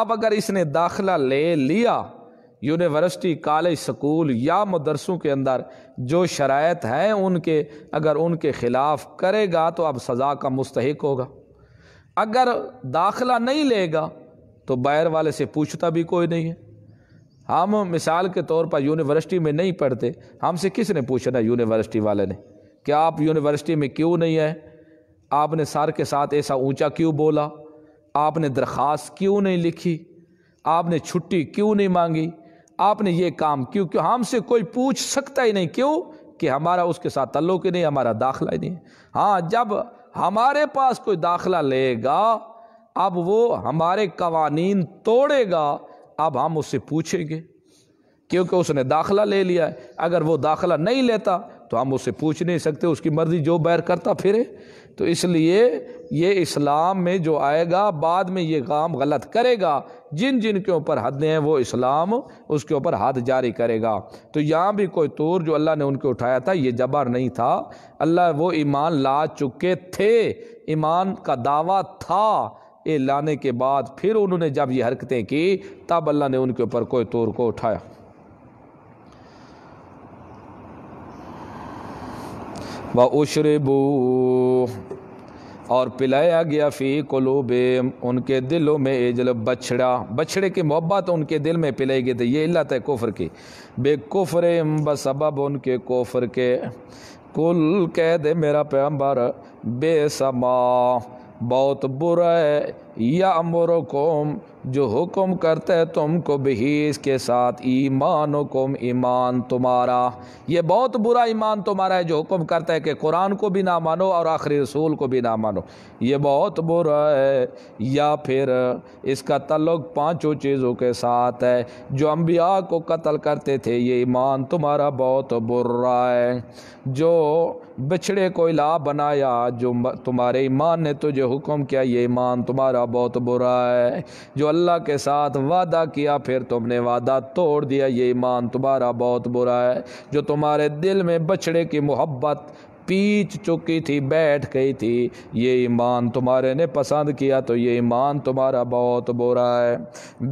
अब अगर इसने दाखला ले लिया यूनिवर्सिटी कॉलेज स्कूल या मदरसों के अंदर जो शरात हैं उनके अगर उनके ख़िलाफ़ करेगा तो अब सज़ा का मुस्तक होगा अगर दाखला नहीं लेगा तो बैर वाले से पूछता भी कोई नहीं है हम मिसाल के तौर पर यूनिवर्सिटी में नहीं पढ़ते हमसे किसने पूछना यूनिवर्सिटी वाले ने कि आप यूनिवर्सिटी में क्यों नहीं आए आपने सर के साथ ऐसा ऊंचा क्यों बोला आपने दरख्वास्त क्यों नहीं लिखी आपने छुट्टी क्यों नहीं मांगी आपने ये काम क्योंकि हमसे कोई पूछ सकता ही नहीं क्यों कि हमारा उसके साथ तल्लुक ही नहीं हमारा दाखला ही नहीं हाँ जब हमारे पास कोई दाखला लेगा अब वो हमारे कवानीन तोड़ेगा अब हम उससे पूछेंगे क्योंकि उसने दाखला ले लिया है अगर वो दाखला नहीं लेता तो हम उससे पूछ नहीं सकते उसकी मर्ज़ी जो बैर करता फिरे तो इसलिए ये इस्लाम में जो आएगा बाद में ये काम गलत करेगा जिन जिन के ऊपर हदें हैं वो इस्लाम उसके ऊपर हद जारी करेगा तो यहाँ भी कोई तूर जो अल्लाह ने उनके उठाया था ये जबर नहीं था अल्लाह वो ईमान ला चुके थे ईमान का दावा था ये लाने के बाद फिर उन्होंने जब ये हरकतें की तब अल्लाह ने उनके ऊपर कोई तूर को उठाया व उशरे बू और पिलाया गया फ़ी कलूबे उनके दिलों में एजल बछड़ा बछड़े की मोहब्बत उनके दिल में पिलाई गई थी ये इल्लत है कुफ़र की बेकुफर बसबब उनके कुफर के कुल कह दे मेरा पैम्बर बेसमा बहुत बुरा है या अमर कौम जो हुक्म करते तुमको बहीस के साथ ईमान हुक्म ईमान तुम्हारा ये बहुत बुरा ईमान तुम्हारा है जो हुक्म करता है कि कुरान को भी ना मानो और आखिरी रसूल को भी ना मानो ये बहुत बुरा है या फिर इसका तल्लुक पांचों चीज़ों के साथ है जो अम्बिया को कत्ल करते थे ये ईमान तुम्हारा बहुत बुरा है जो बिछड़े को इला बनाया जो तुम्हारे ईमान ने तुझे हुक्म किया ये ईमान तुम्हारा बहुत बुरा है जो अल्लाह के साथ वादा किया फिर तुमने वादा तोड़ दिया ये ईमान तुम्हारा बहुत बुरा है जो तुम्हारे दिल में बछड़े की मोहब्बत पीच चुकी थी बैठ गई थी ये ईमान तुम्हारे ने पसंद किया तो ये ईमान तुम्हारा बहुत बुरा है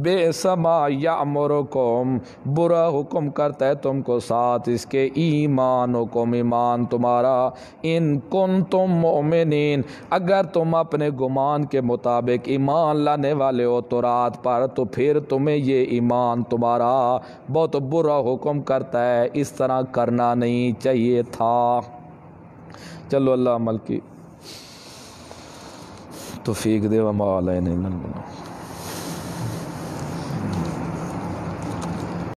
बेसमा या मुरकुम बुरा हुक्म करता है तुमको साथ इसके ईमान हुकुम ईमान तुम्हारा इन कुन तुम मोमिन अगर तुम अपने गुमान के मुताबिक ईमान लाने वाले हो तो रात पर तो फिर तुम्हें ये ईमान तुम्हारा बहुत बुरा हुक्म करता है इस तरह करना नहीं चाहिए था चलो अल्लाह अमल की तो फीक दे